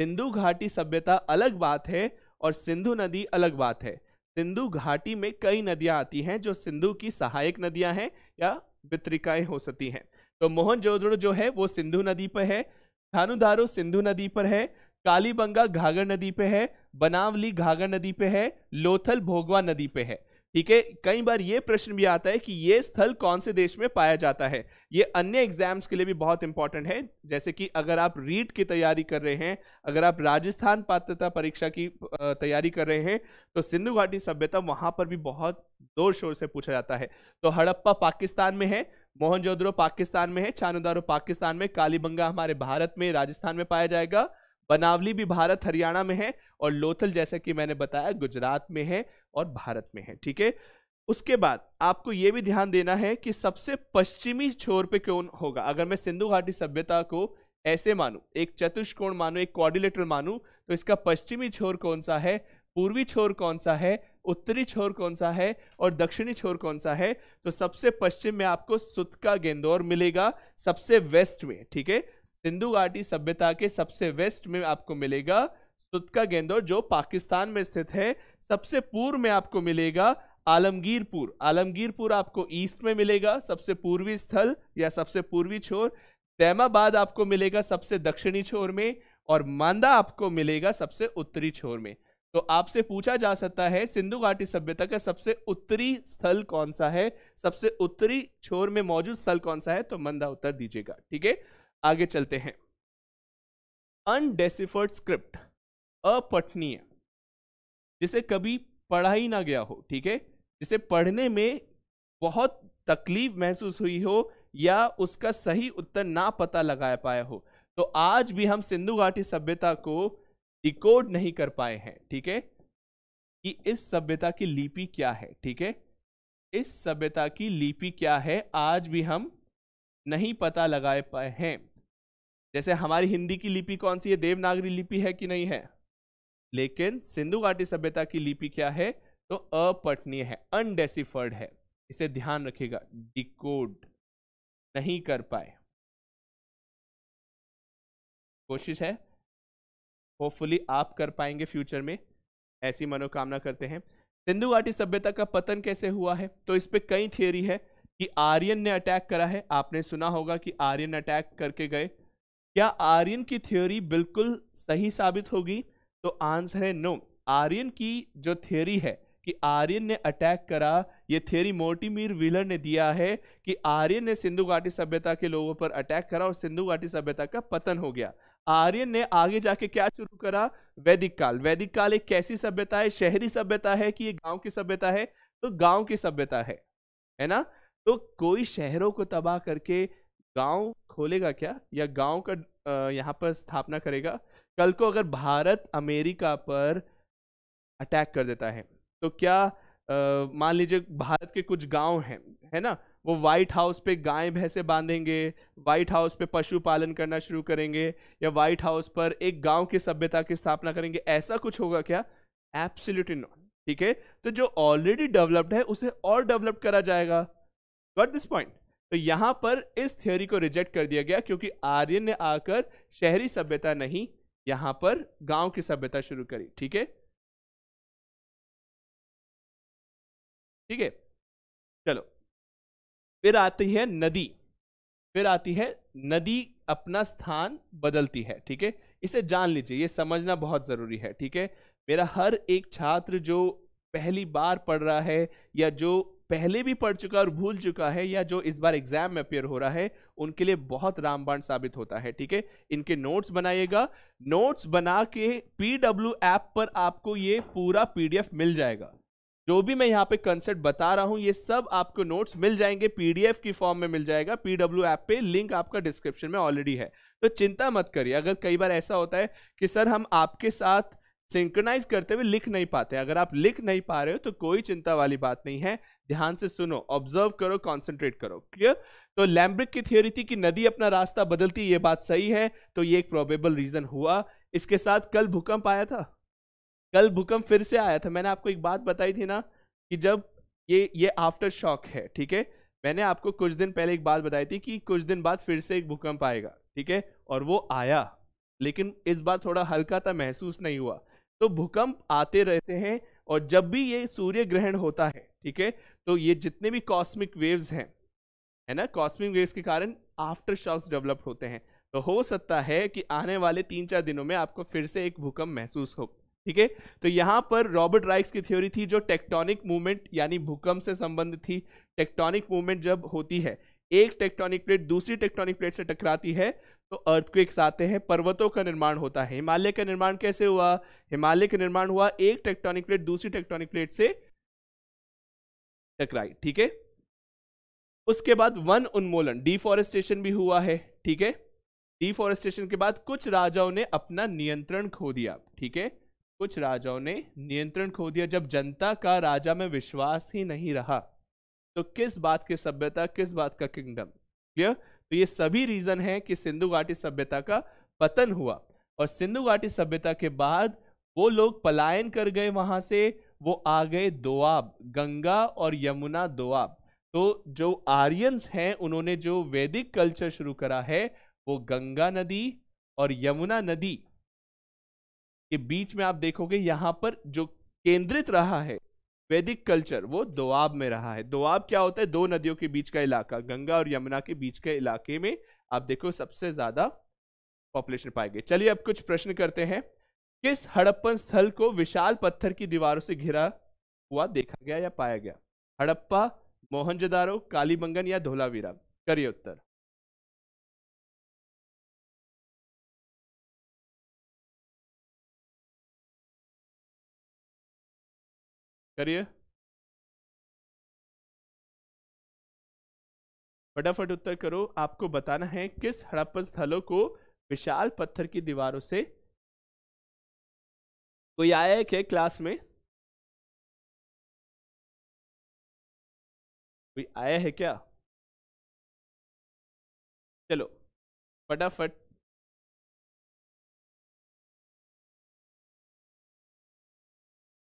S1: सिंधु घाटी सभ्यता अलग बात है और सिंधु नदी अलग बात है सिंधु घाटी में कई नदियां आती हैं जो सिंधु की सहायक नदियां हैं या वितरिकाएं हो सकती हैं तो मोहन जो है वो सिंधु नदी पर है थानुदारो सिंधु नदी पर है कालीबंगा घाघर नदी पे है बनावली घाघर नदी पे है लोथल भोगवा नदी पे है ठीक है कई बार ये प्रश्न भी आता है कि ये स्थल कौन से देश में पाया जाता है ये अन्य एग्जाम्स के लिए भी बहुत इंपॉर्टेंट है जैसे कि अगर आप रीट की तैयारी कर रहे हैं अगर आप राजस्थान पात्रता परीक्षा की तैयारी कर रहे हैं तो सिंधु घाटी सभ्यता वहां पर भी बहुत जोर शोर से पूछा जाता है तो हड़प्पा पाकिस्तान में है मोहनजोद्रो पाकिस्तान में है चानुदारो पाकिस्तान में कालीबंगा हमारे भारत में राजस्थान में पाया जाएगा बनावली भी भारत हरियाणा में है और लोथल जैसा कि मैंने बताया गुजरात में है और भारत में है ठीक है उसके बाद आपको ये भी ध्यान देना है कि सबसे पश्चिमी छोर पे क्यों होगा अगर मैं सिंधु घाटी सभ्यता को ऐसे मानूं एक चतुष्कोण मानूं एक कॉर्डिलेटर मानूं तो इसका पश्चिमी छोर कौन सा है पूर्वी छोर कौन सा है उत्तरी छोर कौन सा है और दक्षिणी छोर कौन सा है तो सबसे पश्चिम में आपको सुतका गेंदौर मिलेगा सबसे वेस्ट में ठीक है सिंधु घाटी सभ्यता के सबसे वेस्ट में आपको मिलेगा सुतका गेंदौर जो पाकिस्तान में स्थित है सबसे पूर्व में आपको मिलेगा आलमगीरपुर आलमगीरपुर आपको ईस्ट में मिलेगा सबसे पूर्वी स्थल या सबसे पूर्वी छोर तैमाबाद आपको मिलेगा सबसे दक्षिणी छोर में और मांदा आपको मिलेगा सबसे उत्तरी छोर में तो आपसे पूछा जा सकता है सिंधु घाटी सभ्यता का सबसे उत्तरी स्थल कौन सा है सबसे उत्तरी छोर में मौजूद स्थल कौन सा है तो मंदा उत्तर दीजिएगा ठीक है आगे चलते हैं अनडेसिफर्ड स्क्रिप्ट अपठनीय जिसे कभी पढ़ा ही ना गया हो ठीक है जिसे पढ़ने में बहुत तकलीफ महसूस हुई हो या उसका सही उत्तर ना पता लगा पाया हो तो आज भी हम सिंधु घाटी सभ्यता को डिकोड नहीं कर पाए हैं ठीक है कि इस सभ्यता की लिपि क्या है ठीक है इस सभ्यता की लिपि क्या है आज भी हम नहीं पता लगाए पाए हैं जैसे हमारी हिंदी की लिपि कौन सी है देवनागरी लिपि है कि नहीं है लेकिन सिंधु घाटी सभ्यता की लिपि क्या है तो अपठनीय है अनडेसिफर्ड है इसे ध्यान रखिएगा डिकोड नहीं
S2: कर पाए कोशिश है
S1: होपफुली आप कर पाएंगे फ्यूचर में ऐसी मनोकामना करते हैं सिंधु घाटी सभ्यता का पतन कैसे हुआ है तो इस पर कई थियोरी है कि आर्यन ने अटैक करा है आपने सुना होगा कि आर्यन अटैक करके गए क्या आर्यन की थ्योरी बिल्कुल सही साबित होगी तो आंसर है नो आर्यन की जो थ्योरी है कि आर्यन ने अटैक करा ये थ्योरी मोटीमीर व्हीलर ने दिया है कि आर्यन ने सिंधु घाटी सभ्यता के लोगों पर अटैक करा और सिंधु घाटी सभ्यता का पतन हो गया आर्यन ने आगे जाके क्या शुरू करा वैदिक काल वैदिक काल एक कैसी सभ्यता है शहरी सभ्यता है कि ये गांव की सभ्यता है तो गांव की सभ्यता है है ना तो कोई शहरों को तबाह करके गांव खोलेगा क्या या गांव का यहाँ पर स्थापना करेगा कल को अगर भारत अमेरिका पर अटैक कर देता है तो क्या मान लीजिए भारत के कुछ गांव हैं है ना वो वाइट हाउस पे गाय भैंसे बांधेंगे वाइट हाउस पे पशु पालन करना शुरू करेंगे या वाइट हाउस पर एक गांव की सभ्यता की स्थापना करेंगे ऐसा कुछ होगा क्या एब्सोल्युटली इन ठीक है तो जो ऑलरेडी डेवलप्ड है उसे और डेवलप करा जाएगा गॉट दिस पॉइंट तो यहां पर इस थियोरी को रिजेक्ट कर दिया गया क्योंकि आर्यन ने आकर शहरी सभ्यता नहीं यहां पर गांव की सभ्यता शुरू करी ठीक है ठीक है चलो फिर आती है नदी फिर आती है नदी अपना स्थान बदलती है ठीक है इसे जान लीजिए ये समझना बहुत ज़रूरी है ठीक है मेरा हर एक छात्र जो पहली बार पढ़ रहा है या जो पहले भी पढ़ चुका और भूल चुका है या जो इस बार एग्जाम में अपेयर हो रहा है उनके लिए बहुत रामबाण साबित होता है ठीक है इनके नोट्स बनाइएगा नोट्स बना के पी ऐप पर आपको ये पूरा पी मिल जाएगा जो भी मैं यहाँ पे कंसेप्ट बता रहा हूँ ये सब आपको नोट्स मिल जाएंगे पीडीएफ की फॉर्म में मिल जाएगा पीडब्ल्यू ऐप पे लिंक आपका डिस्क्रिप्शन में ऑलरेडी है तो चिंता मत करिए अगर कई बार ऐसा होता है कि सर हम आपके साथ सिंक्रोनाइज करते हुए लिख नहीं पाते अगर आप लिख नहीं पा रहे हो तो कोई चिंता वाली बात नहीं है ध्यान से सुनो ऑब्जर्व करो कॉन्सेंट्रेट करो क्लियर तो लैम्ब्रिक की थियोरी थी कि नदी अपना रास्ता बदलती ये बात सही है तो ये एक प्रोबेबल रीजन हुआ इसके साथ कल भूकंप आया था कल भूकंप फिर से आया था मैंने आपको एक बात बताई थी ना कि जब ये ये आफ्टर शॉक है ठीक है मैंने आपको कुछ दिन पहले एक बात बताई थी कि कुछ दिन बाद फिर से एक भूकंप आएगा ठीक है और वो आया लेकिन इस बार थोड़ा हल्का था महसूस नहीं हुआ तो भूकंप आते रहते हैं और जब भी ये सूर्य ग्रहण होता है ठीक है तो ये जितने भी कॉस्मिक वेव्स हैं है ना कॉस्मिक वेव्स के कारण आफ्टर शॉक्स डेवलप होते हैं तो हो सकता है कि आने वाले तीन चार दिनों में आपको फिर से एक भूकंप महसूस हो ठीक है तो यहां पर रॉबर्ट राइक्स की थ्योरी थी जो टेक्टोनिक मूवमेंट यानी भूकंप से संबंधित थी टेक्टोनिक मूवमेंट जब होती है एक टेक्टोनिक प्लेट दूसरी टेक्टोनिक प्लेट से टकराती है तो अर्थक्वेक्स आते हैं पर्वतों का निर्माण होता है हिमालय का निर्माण कैसे हुआ हिमालय का निर्माण हुआ एक टेक्टोनिक प्लेट दूसरी टेक्टोनिक प्लेट से टकराई ठीक है उसके बाद वन उन्मूलन डिफॉरेस्टेशन भी हुआ है ठीक है डिफॉरेस्टेशन के बाद कुछ राजाओं ने अपना नियंत्रण खो दिया ठीक है कुछ राजाओं ने नियंत्रण खो दिया जब जनता का राजा में विश्वास ही नहीं रहा तो किस बात की सभ्यता किस बात का किंगडम क्लियर तो ये सभी रीजन है कि सिंधु घाटी सभ्यता का पतन हुआ और सिंधु घाटी सभ्यता के बाद वो लोग पलायन कर गए वहां से वो आ गए दोआब गंगा और यमुना दोआब तो जो आर्यंस हैं उन्होंने जो वैदिक कल्चर शुरू करा है वो गंगा नदी और यमुना नदी के बीच में आप देखोगे यहाँ पर जो केंद्रित रहा है वैदिक कल्चर वो दोआब में रहा है दोआब क्या होता है दो नदियों के बीच का इलाका गंगा और यमुना के बीच के इलाके में आप देखो सबसे ज़्यादा पॉपुलेशन पाएंगे चलिए अब कुछ प्रश्न करते हैं किस हड़प्पन स्थल को विशाल पत्थर की दीवारों से घिरा हुआ देखा गया या पाया गया हड़प्पा मोहनजोदारो कालीबंगन या धोलावीरा करिए उत्तर
S2: करिए फटाफट उत्तर करो आपको बताना है किस हड़प्पा स्थलों को विशाल पत्थर की दीवारों से कोई आया है क्या क्लास में
S3: कोई आया है क्या चलो फटाफट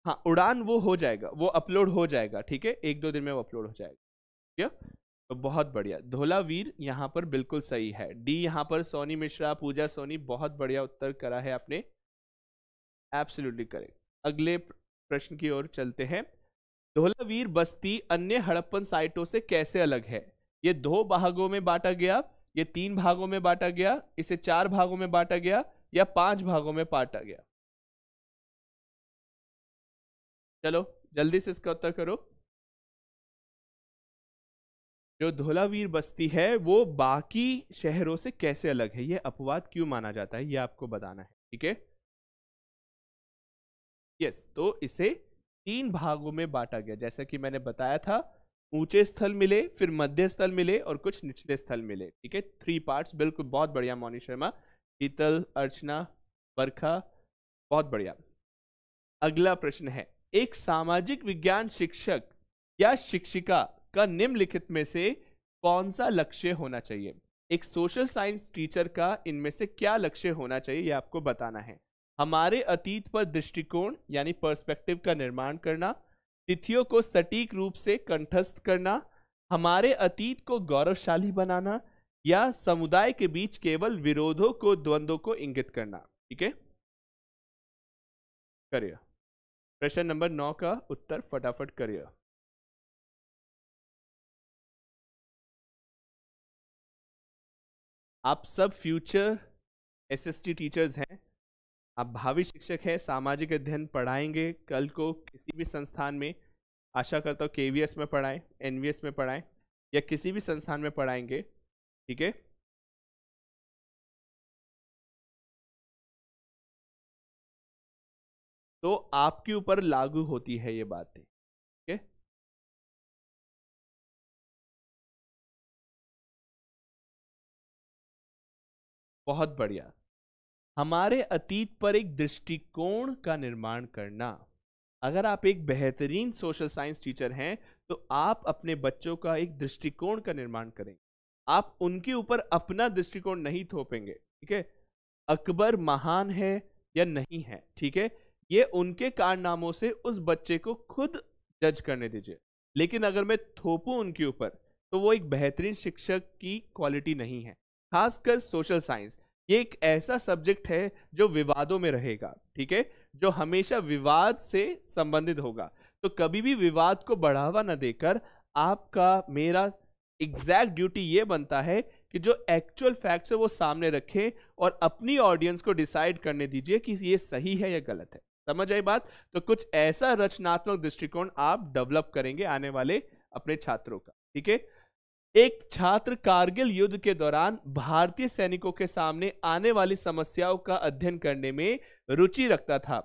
S2: हाँ उड़ान वो हो जाएगा वो अपलोड हो जाएगा
S1: ठीक है एक दो दिन में वो अपलोड हो जाएगा ठीक है तो बहुत बढ़िया धोलावीर यहाँ पर बिल्कुल सही है डी यहाँ पर सोनी मिश्रा पूजा सोनी बहुत बढ़िया उत्तर करा है आपने एब्सोल्युटली करेक्ट अगले प्रश्न की ओर चलते हैं धोलावीर बस्ती अन्य हड़प्पन साइटों से कैसे अलग है ये दो भागों में बांटा गया ये तीन भागों में बांटा गया इसे चार भागों में बांटा गया या पांच भागों में बांटा गया चलो जल्दी से इसका उत्तर करो जो धोलावीर बस्ती है वो बाकी शहरों से कैसे अलग है ये अपवाद क्यों माना जाता है ये आपको बताना है ठीक है यस तो इसे तीन भागों में बांटा गया जैसा कि मैंने बताया था ऊंचे स्थल मिले फिर मध्य स्थल मिले और कुछ निचले स्थल मिले ठीक है थ्री पार्ट्स बिल्कुल बहुत बढ़िया मौनी शर्मा शीतल अर्चना बरखा बहुत बढ़िया अगला प्रश्न है एक सामाजिक विज्ञान शिक्षक या शिक्षिका का निम्नलिखित में से कौन सा लक्ष्य होना चाहिए एक सोशल साइंस टीचर का इनमें से क्या लक्ष्य होना चाहिए यह आपको बताना है हमारे अतीत पर दृष्टिकोण यानी पर्सपेक्टिव का निर्माण करना तिथियों को सटीक रूप से कंठस्थ करना हमारे अतीत को गौरवशाली बनाना या समुदाय के बीच केवल विरोधों को द्वंद्वों को इंगित करना ठीक है करिए प्रश्न नंबर नौ का उत्तर फटाफट करिए आप सब फ्यूचर एसएसटी टीचर्स हैं आप भावी शिक्षक हैं सामाजिक अध्ययन पढ़ाएंगे कल को किसी भी संस्थान में आशा करता हूँ के में पढ़ाएं एन में पढ़ाएं या किसी भी संस्थान में पढ़ाएंगे ठीक है
S3: तो आपके ऊपर लागू होती है ये बातें
S1: बहुत बढ़िया हमारे अतीत पर एक दृष्टिकोण का निर्माण करना अगर आप एक बेहतरीन सोशल साइंस टीचर हैं तो आप अपने बच्चों का एक दृष्टिकोण का निर्माण करेंगे आप उनके ऊपर अपना दृष्टिकोण नहीं थोपेंगे ठीक है अकबर महान है या नहीं है ठीक है ये उनके कारनामों से उस बच्चे को खुद जज करने दीजिए लेकिन अगर मैं थोपूँ उनके ऊपर तो वो एक बेहतरीन शिक्षक की क्वालिटी नहीं है खासकर सोशल साइंस ये एक ऐसा सब्जेक्ट है जो विवादों में रहेगा ठीक है जो हमेशा विवाद से संबंधित होगा तो कभी भी विवाद को बढ़ावा न देकर आपका मेरा एग्जैक्ट ड्यूटी ये बनता है कि जो एक्चुअल फैक्ट्स है वो सामने रखें और अपनी ऑडियंस को डिसाइड करने दीजिए कि ये सही है या गलत है समझ आई बात तो कुछ ऐसा रचनात्मक दृष्टिकोण आप डेवलप करेंगे आने वाले अपने छात्रों का ठीक है एक छात्र कारगिल युद्ध के दौरान भारतीय सैनिकों के सामने आने वाली समस्याओं का अध्ययन करने में रुचि रखता था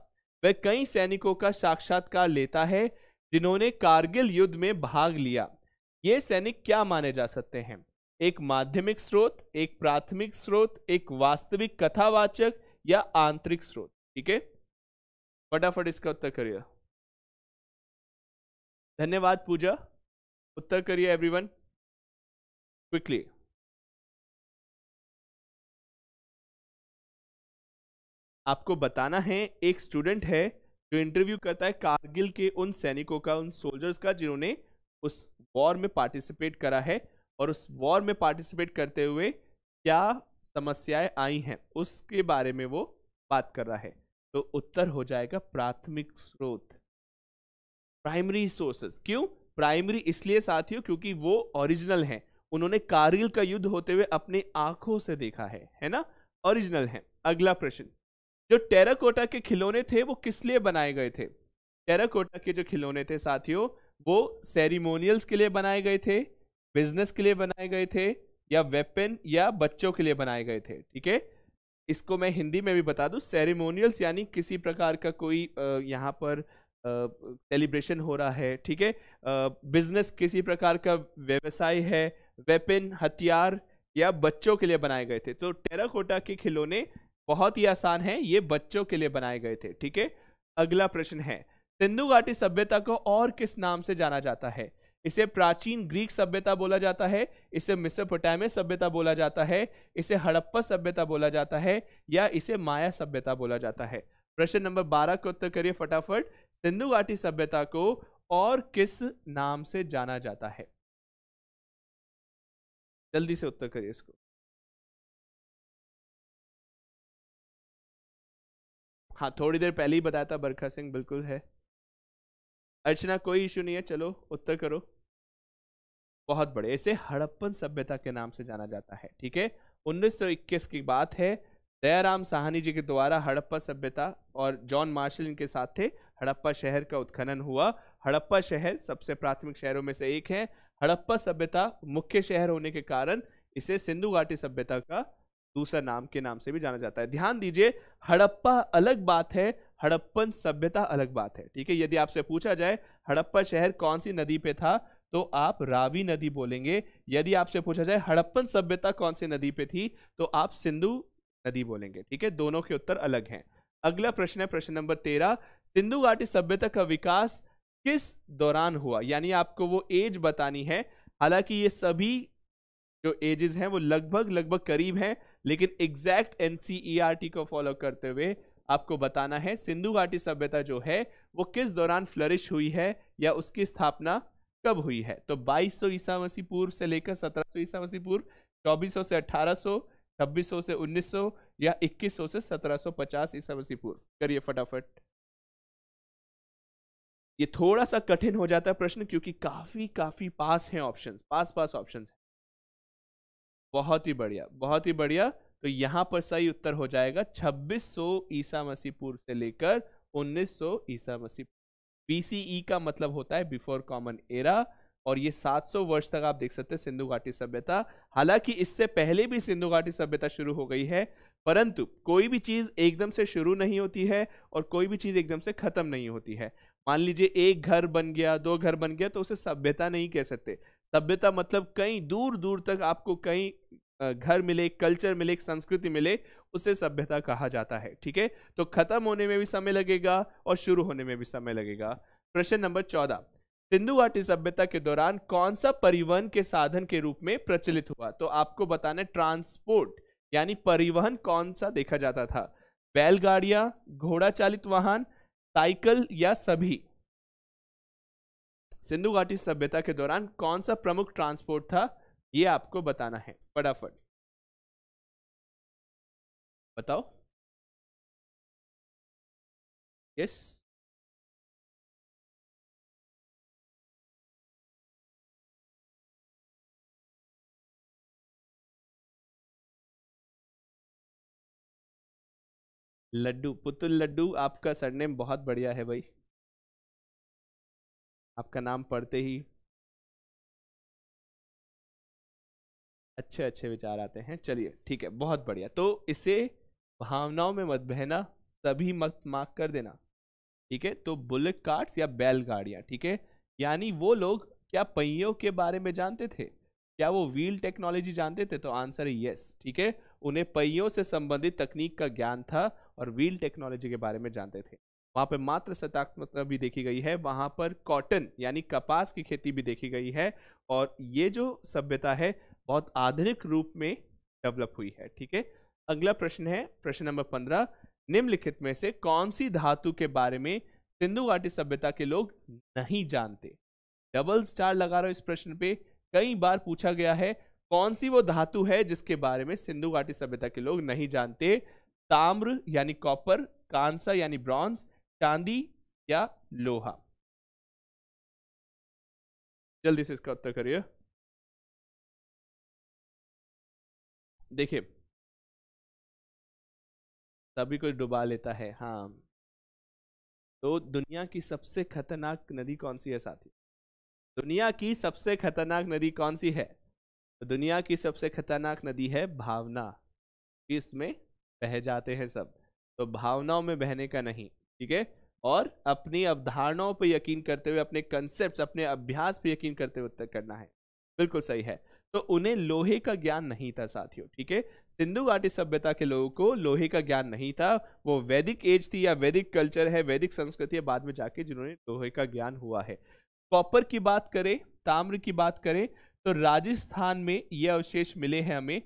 S1: वह कई सैनिकों का साक्षात्कार लेता है जिन्होंने कारगिल युद्ध में भाग लिया ये सैनिक क्या माने जा सकते हैं एक माध्यमिक स्रोत एक प्राथमिक स्रोत एक वास्तविक कथावाचक या आंतरिक स्रोत ठीक है फटाफट इसका उत्तर करिए धन्यवाद
S3: पूजा उत्तर करिए एवरीवन
S2: क्विकली आपको बताना
S1: है एक स्टूडेंट है जो इंटरव्यू करता है कारगिल के उन सैनिकों का उन सोल्जर्स का जिन्होंने उस वॉर में पार्टिसिपेट करा है और उस वॉर में पार्टिसिपेट करते हुए क्या समस्याएं आई हैं उसके बारे में वो बात कर रहा है तो उत्तर हो जाएगा प्राथमिक स्रोत प्राइमरी सोर्सेस क्यों प्राइमरी इसलिए साथियों क्योंकि वो ओरिजिनल हैं उन्होंने कारगिल का युद्ध होते हुए अपनी आंखों से देखा है है ना ओरिजिनल है अगला प्रश्न जो टेराकोटा के खिलौने थे वो किस लिए बनाए गए थे टेराकोटा के जो खिलौने थे साथियों वो सेरिमोनियल्स के लिए बनाए गए थे बिजनेस के लिए बनाए गए थे या वेपन या बच्चों के लिए बनाए गए थे ठीक है इसको मैं हिंदी में भी बता दूँ सेरेमोनियल्स यानी किसी प्रकार का कोई यहाँ पर सेलिब्रेशन हो रहा है ठीक है बिजनेस किसी प्रकार का व्यवसाय है वेपन हथियार या बच्चों के लिए बनाए गए थे तो टेराकोटा के खिलौने बहुत ही आसान है ये बच्चों के लिए बनाए गए थे ठीक है अगला प्रश्न है सिंधु घाटी सभ्यता को और किस नाम से जाना जाता है इसे प्राचीन ग्रीक सभ्यता बोला जाता है इसे मिसोपोटामिया सभ्यता बोला जाता है इसे हड़प्पा सभ्यता बोला जाता है या इसे माया सभ्यता बोला जाता है प्रश्न नंबर बारह का उत्तर करिए फटाफट सिंधु घाटी सभ्यता को और किस नाम से जाना जाता है जल्दी से उत्तर करिए इसको हाँ थोड़ी देर पहले ही बताया था बरखा सिंह बिल्कुल है अर्चना कोई इशू नहीं है चलो उत्तर करो बहुत बड़े इसे हड़प्पन सभ्यता के नाम से जाना जाता है ठीक है 1921 की बात है दयाराम साहनी जी के द्वारा हड़प्पा सभ्यता और जॉन मार्शल इनके साथ थे हड़प्पा शहर का उत्खनन हुआ हड़प्पा शहर सबसे प्राथमिक शहरों में से एक है हड़प्पा सभ्यता मुख्य शहर होने के कारण इसे सिंधु घाटी सभ्यता का दूसरा नाम के नाम से भी जाना जाता है ध्यान दीजिए हड़प्पा अलग बात है हड़प्पन सभ्यता अलग बात है ठीक है यदि आपसे पूछा जाए हड़प्पा शहर कौन सी नदी पे था तो आप रावी नदी बोलेंगे यदि आपसे पूछा जाए हड़प्पन सभ्यता कौन सी नदी पे थी तो आप सिंधु नदी बोलेंगे ठीक है दोनों के उत्तर अलग हैं अगला प्रश्न है प्रश्न नंबर तेरह सिंधु घाटी सभ्यता का विकास किस दौरान हुआ यानी आपको वो एज बतानी है हालांकि ये सभी जो एजेस हैं वो लगभग लगभग करीब हैं लेकिन एग्जैक्ट एन e को फॉलो करते हुए आपको बताना है सिंधु घाटी सभ्यता जो है वो किस दौरान फ्लरिश हुई है या उसकी स्थापना कब हुई है तो 2200 ईसा मसीह पूर्व से लेकर 1700 ईसा मसीह पूर्व 2400 से 1800 2600 से 1900 या 2100 से 1750 ईसा मसीह पूर्व करिए फटाफट ये थोड़ा सा कठिन हो जाता है प्रश्न क्योंकि काफी काफी पास हैं ऑप्शंस पास पास ऑप्शंस बहुत ही बढ़िया बहुत ही बढ़िया तो यहाँ पर सही उत्तर हो जाएगा 2600 ईसा मसीह पूर्व से लेकर 1900 ईसा मसीह बीसीई e का मतलब होता है बिफोर कॉमन एरा और ये 700 वर्ष तक आप देख सकते हैं सिंधु घाटी सभ्यता हालांकि इससे पहले भी सिंधु घाटी सभ्यता शुरू हो गई है परंतु कोई भी चीज़ एकदम से शुरू नहीं होती है और कोई भी चीज़ एकदम से ख़त्म नहीं होती है मान लीजिए एक घर बन गया दो घर बन गया तो उसे सभ्यता नहीं कह सकते सभ्यता मतलब कहीं दूर दूर तक आपको कहीं घर मिले कल्चर मिले संस्कृति मिले उसे सभ्यता कहा जाता है ठीक है तो खत्म होने में भी समय लगेगा और शुरू होने में भी समय लगेगा प्रश्न नंबर चौदह सिंधु घाटी सभ्यता के दौरान कौन सा परिवहन के साधन के रूप में प्रचलित हुआ तो आपको बताना ट्रांसपोर्ट यानी परिवहन कौन सा देखा जाता था बैलगाड़ियां घोड़ा चालित वाहन साइकिल या सभी सिंधु घाटी सभ्यता के दौरान कौन सा प्रमुख ट्रांसपोर्ट था ये आपको बताना है फटाफट
S2: बताओ यस लड्डू पुतुल लड्डू आपका सरनेम बहुत बढ़िया है भाई आपका नाम पढ़ते ही अच्छे अच्छे विचार आते
S1: हैं चलिए ठीक है बहुत बढ़िया तो इसे भावनाओं में मत बहना सभी मत मार्क कर देना ठीक है तो बुलेट कार्ड्स या बैलगाड़ियाँ ठीक है यानी वो लोग क्या पहियों के बारे में जानते थे क्या वो व्हील टेक्नोलॉजी जानते थे तो आंसर है यस ठीक है उन्हें पहियों से संबंधित तकनीक का ज्ञान था और व्हील टेक्नोलॉजी के बारे में जानते थे वहाँ पर मात्र सतात्मकता भी देखी गई है वहाँ पर कॉटन यानी कपास की खेती भी देखी गई है और ये जो सभ्यता है बहुत आधुनिक रूप में डेवलप हुई है ठीक है अगला प्रश्न है प्रश्न नंबर पंद्रह निम्नलिखित में से कौन सी धातु के बारे में सिंधु घाटी सभ्यता के लोग नहीं जानते डबल स्टार लगा रहा इस प्रश्न पे कई बार पूछा गया है कौन सी वो धातु है जिसके बारे में सिंधु घाटी सभ्यता के लोग नहीं जानते ताम्र यानी कॉपर कांसा यानी ब्रॉन्ज चांदी या लोहा
S3: जल्दी से इसका उत्तर करिए
S2: देखिए तभी कोई डुबा लेता है हाँ
S1: तो दुनिया की सबसे खतरनाक नदी कौन सी है साथी दुनिया की सबसे खतरनाक नदी कौन सी है तो दुनिया की सबसे खतरनाक नदी है भावना इसमें बह जाते हैं सब तो भावनाओं में बहने का नहीं ठीक है और अपनी अवधारणाओं पर यकीन करते हुए अपने कंसेप्ट अपने अभ्यास पर यकीन करते हुए करना है बिल्कुल सही है तो उन्हें लोहे का ज्ञान नहीं था साथियों ठीक है सिंधु घाटी सभ्यता के लोगों को लोहे का ज्ञान नहीं था वो वैदिक एज थी या वैदिक कल्चर है वैदिक संस्कृति है बाद में जाके जिन्होंने लोहे का ज्ञान हुआ है कॉपर की बात करें ताम्र की बात करें तो राजस्थान में ये अवशेष मिले हैं हमें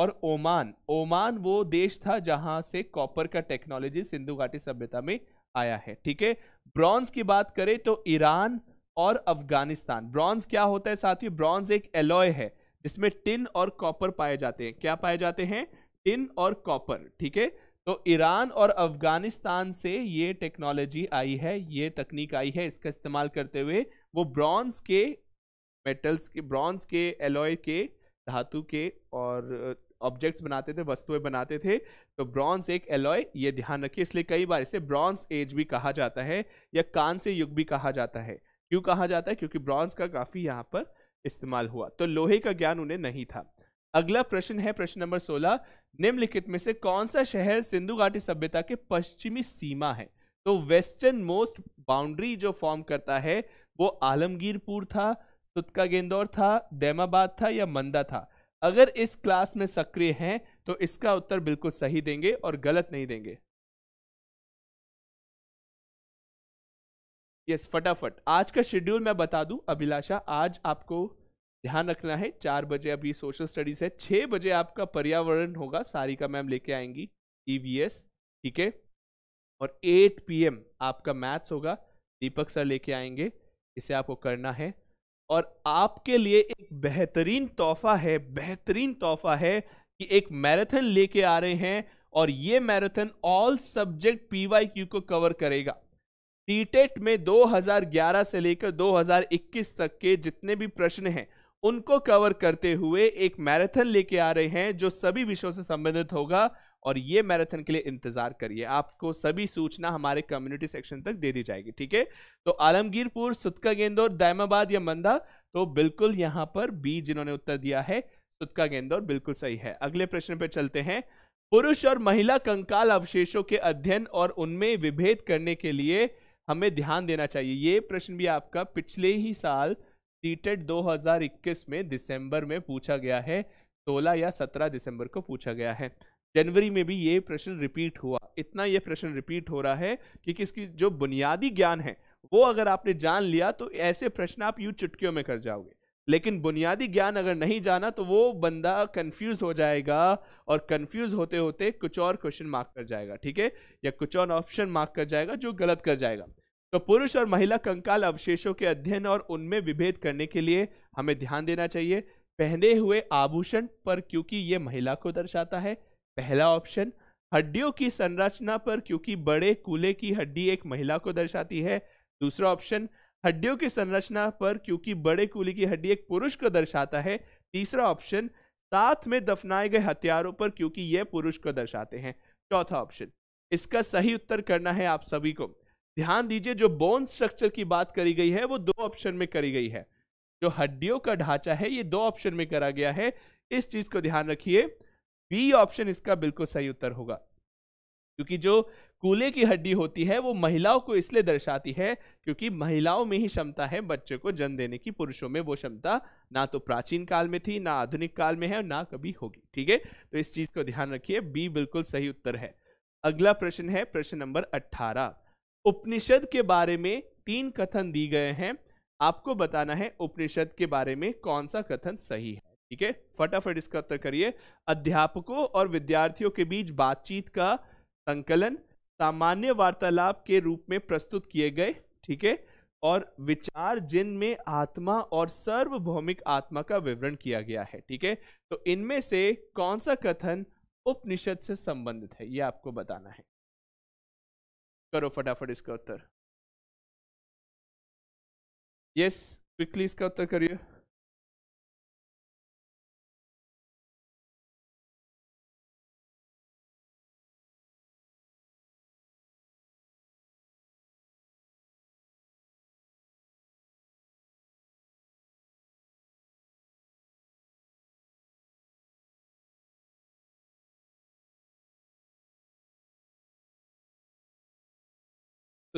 S1: और ओमान ओमान वो देश था जहाँ से कॉपर का टेक्नोलॉजी सिंधु घाटी सभ्यता में आया है ठीक है ब्रॉन्ज की बात करें तो ईरान और अफगानिस्तान ब्रॉन्ज क्या होता है साथियों ब्रॉन्ज एक एलॉय है जिसमें टिन और कॉपर पाए जाते हैं क्या पाए जाते हैं टिन और कॉपर ठीक है तो ईरान और अफगानिस्तान से ये टेक्नोलॉजी आई है ये तकनीक आई है इसका इस्तेमाल करते हुए वो ब्रॉन्ज के मेटल्स के ब्रॉन्ज के एलॉय के धातु के और ऑब्जेक्ट्स बनाते थे वस्तुएं बनाते थे तो ब्रॉन्ज एक एलॉय ये ध्यान रखिए इसलिए कई बार इसे ब्रॉन्ज एज भी कहा जाता है या कांस्य युग भी कहा जाता है क्यों कहा जाता है क्योंकि ब्रॉन्ज का काफ़ी यहाँ पर इस्तेमाल हुआ तो लोहे का ज्ञान उन्हें नहीं था अगला प्रश्न है प्रश्न नंबर सोलह निम्नलिखित में से कौन सा शहर सिंधु घाटी सभ्यता के पश्चिमी सीमा है तो वेस्टर्न मोस्ट बाउंड्री जो फॉर्म करता है वो आलमगीरपुर था सुतका गेंदौर था दैमाबाद था या मंदा था अगर इस क्लास में सक्रिय हैं तो इसका उत्तर बिल्कुल सही देंगे और गलत नहीं देंगे यस फटाफट आज का शेड्यूल मैं बता दूं अभिलाषा आज आपको ध्यान रखना है चार बजे अभी सोशल स्टडीज है छह बजे आपका पर्यावरण होगा सारिका मैम लेके आएंगी ईवीएस e ठीक है और 8 पीएम आपका मैथ्स होगा दीपक सर लेके आएंगे इसे आपको करना है और आपके लिए एक बेहतरीन तोहफा है बेहतरीन तोहफा है कि एक मैराथन लेके आ रहे हैं और ये मैराथन ऑल सब्जेक्ट पीवाईक्यू को कवर करेगा टीटेट e में 2011 से लेकर 2021 तक के जितने भी प्रश्न हैं उनको कवर करते हुए एक मैराथन लेके आ रहे हैं जो सभी विषयों से संबंधित होगा और ये मैराथन के लिए इंतज़ार करिए आपको सभी सूचना हमारे कम्युनिटी सेक्शन तक दे दी जाएगी ठीक है तो आलमगीरपुर सुतका गेंदौर दायमाबाद या मंदा तो बिल्कुल यहाँ पर बी जिन्होंने उत्तर दिया है सुतका गेंदौर बिल्कुल सही है अगले प्रश्न पर चलते हैं पुरुष और महिला कंकाल अवशेषों के अध्ययन और उनमें विभेद करने के लिए हमें ध्यान देना चाहिए ये प्रश्न भी आपका पिछले ही साल सीटेड 2021 में दिसंबर में पूछा गया है 16 या 17 दिसंबर को पूछा गया है जनवरी में भी ये प्रश्न रिपीट हुआ इतना ये प्रश्न रिपीट हो रहा है कि किसकी जो बुनियादी ज्ञान है वो अगर आपने जान लिया तो ऐसे प्रश्न आप यू चुटकियों में कर जाओगे लेकिन बुनियादी ज्ञान अगर नहीं जाना तो वो बंदा कंफ्यूज हो जाएगा और कंफ्यूज होते होते कुछ और क्वेश्चन मार्क कर जाएगा ठीक है या कुछ और ऑप्शन मार्क कर जाएगा जो गलत कर जाएगा तो पुरुष और महिला कंकाल अवशेषों के अध्ययन और उनमें विभेद करने के लिए हमें ध्यान देना चाहिए पहने हुए आभूषण पर क्योंकि ये महिला को दर्शाता है पहला ऑप्शन हड्डियों की संरचना पर क्योंकि बड़े कूले की हड्डी एक महिला को दर्शाती है दूसरा ऑप्शन हड्डियों की संरचना पर क्योंकि बड़े कूले की हड्डी एक पुरुष को दर्शाता है तीसरा ऑप्शन साथ में दफनाए गए हथियारों पर क्योंकि यह पुरुष को दर्शाते हैं चौथा ऑप्शन इसका सही उत्तर करना है आप सभी को ध्यान दीजिए जो बोन स्ट्रक्चर की बात करी गई है वो दो ऑप्शन में करी गई है जो हड्डियों का ढांचा है ये दो ऑप्शन में करा गया है इस चीज को ध्यान रखिए बी ऑप्शन इसका बिल्कुल सही उत्तर होगा क्योंकि जो कूले की हड्डी होती है वो महिलाओं को इसलिए दर्शाती है क्योंकि महिलाओं में ही क्षमता है बच्चे को जन्म देने की पुरुषों में वो क्षमता ना तो प्राचीन काल में थी ना आधुनिक काल में है और ना कभी होगी ठीक है तो इस चीज को ध्यान रखिए बी बिल्कुल सही उत्तर है अगला प्रश्न है प्रश्न नंबर अट्ठारह उपनिषद के बारे में तीन कथन दी गए हैं आपको बताना है उपनिषद के बारे में कौन सा कथन सही है ठीक है फटाफट इसका उत्तर करिए अध्यापकों और विद्यार्थियों के बीच बातचीत का संकलन सामान्य वार्तालाप के रूप में प्रस्तुत किए गए ठीक है और विचार जिनमें आत्मा और सार्वभौमिक आत्मा का विवरण किया गया है ठीक है तो इनमें से कौन सा कथन उपनिषद से संबंधित है यह आपको बताना है
S2: करो फटाफट इसका उत्तर यस क्विकली इसका
S3: उत्तर करिए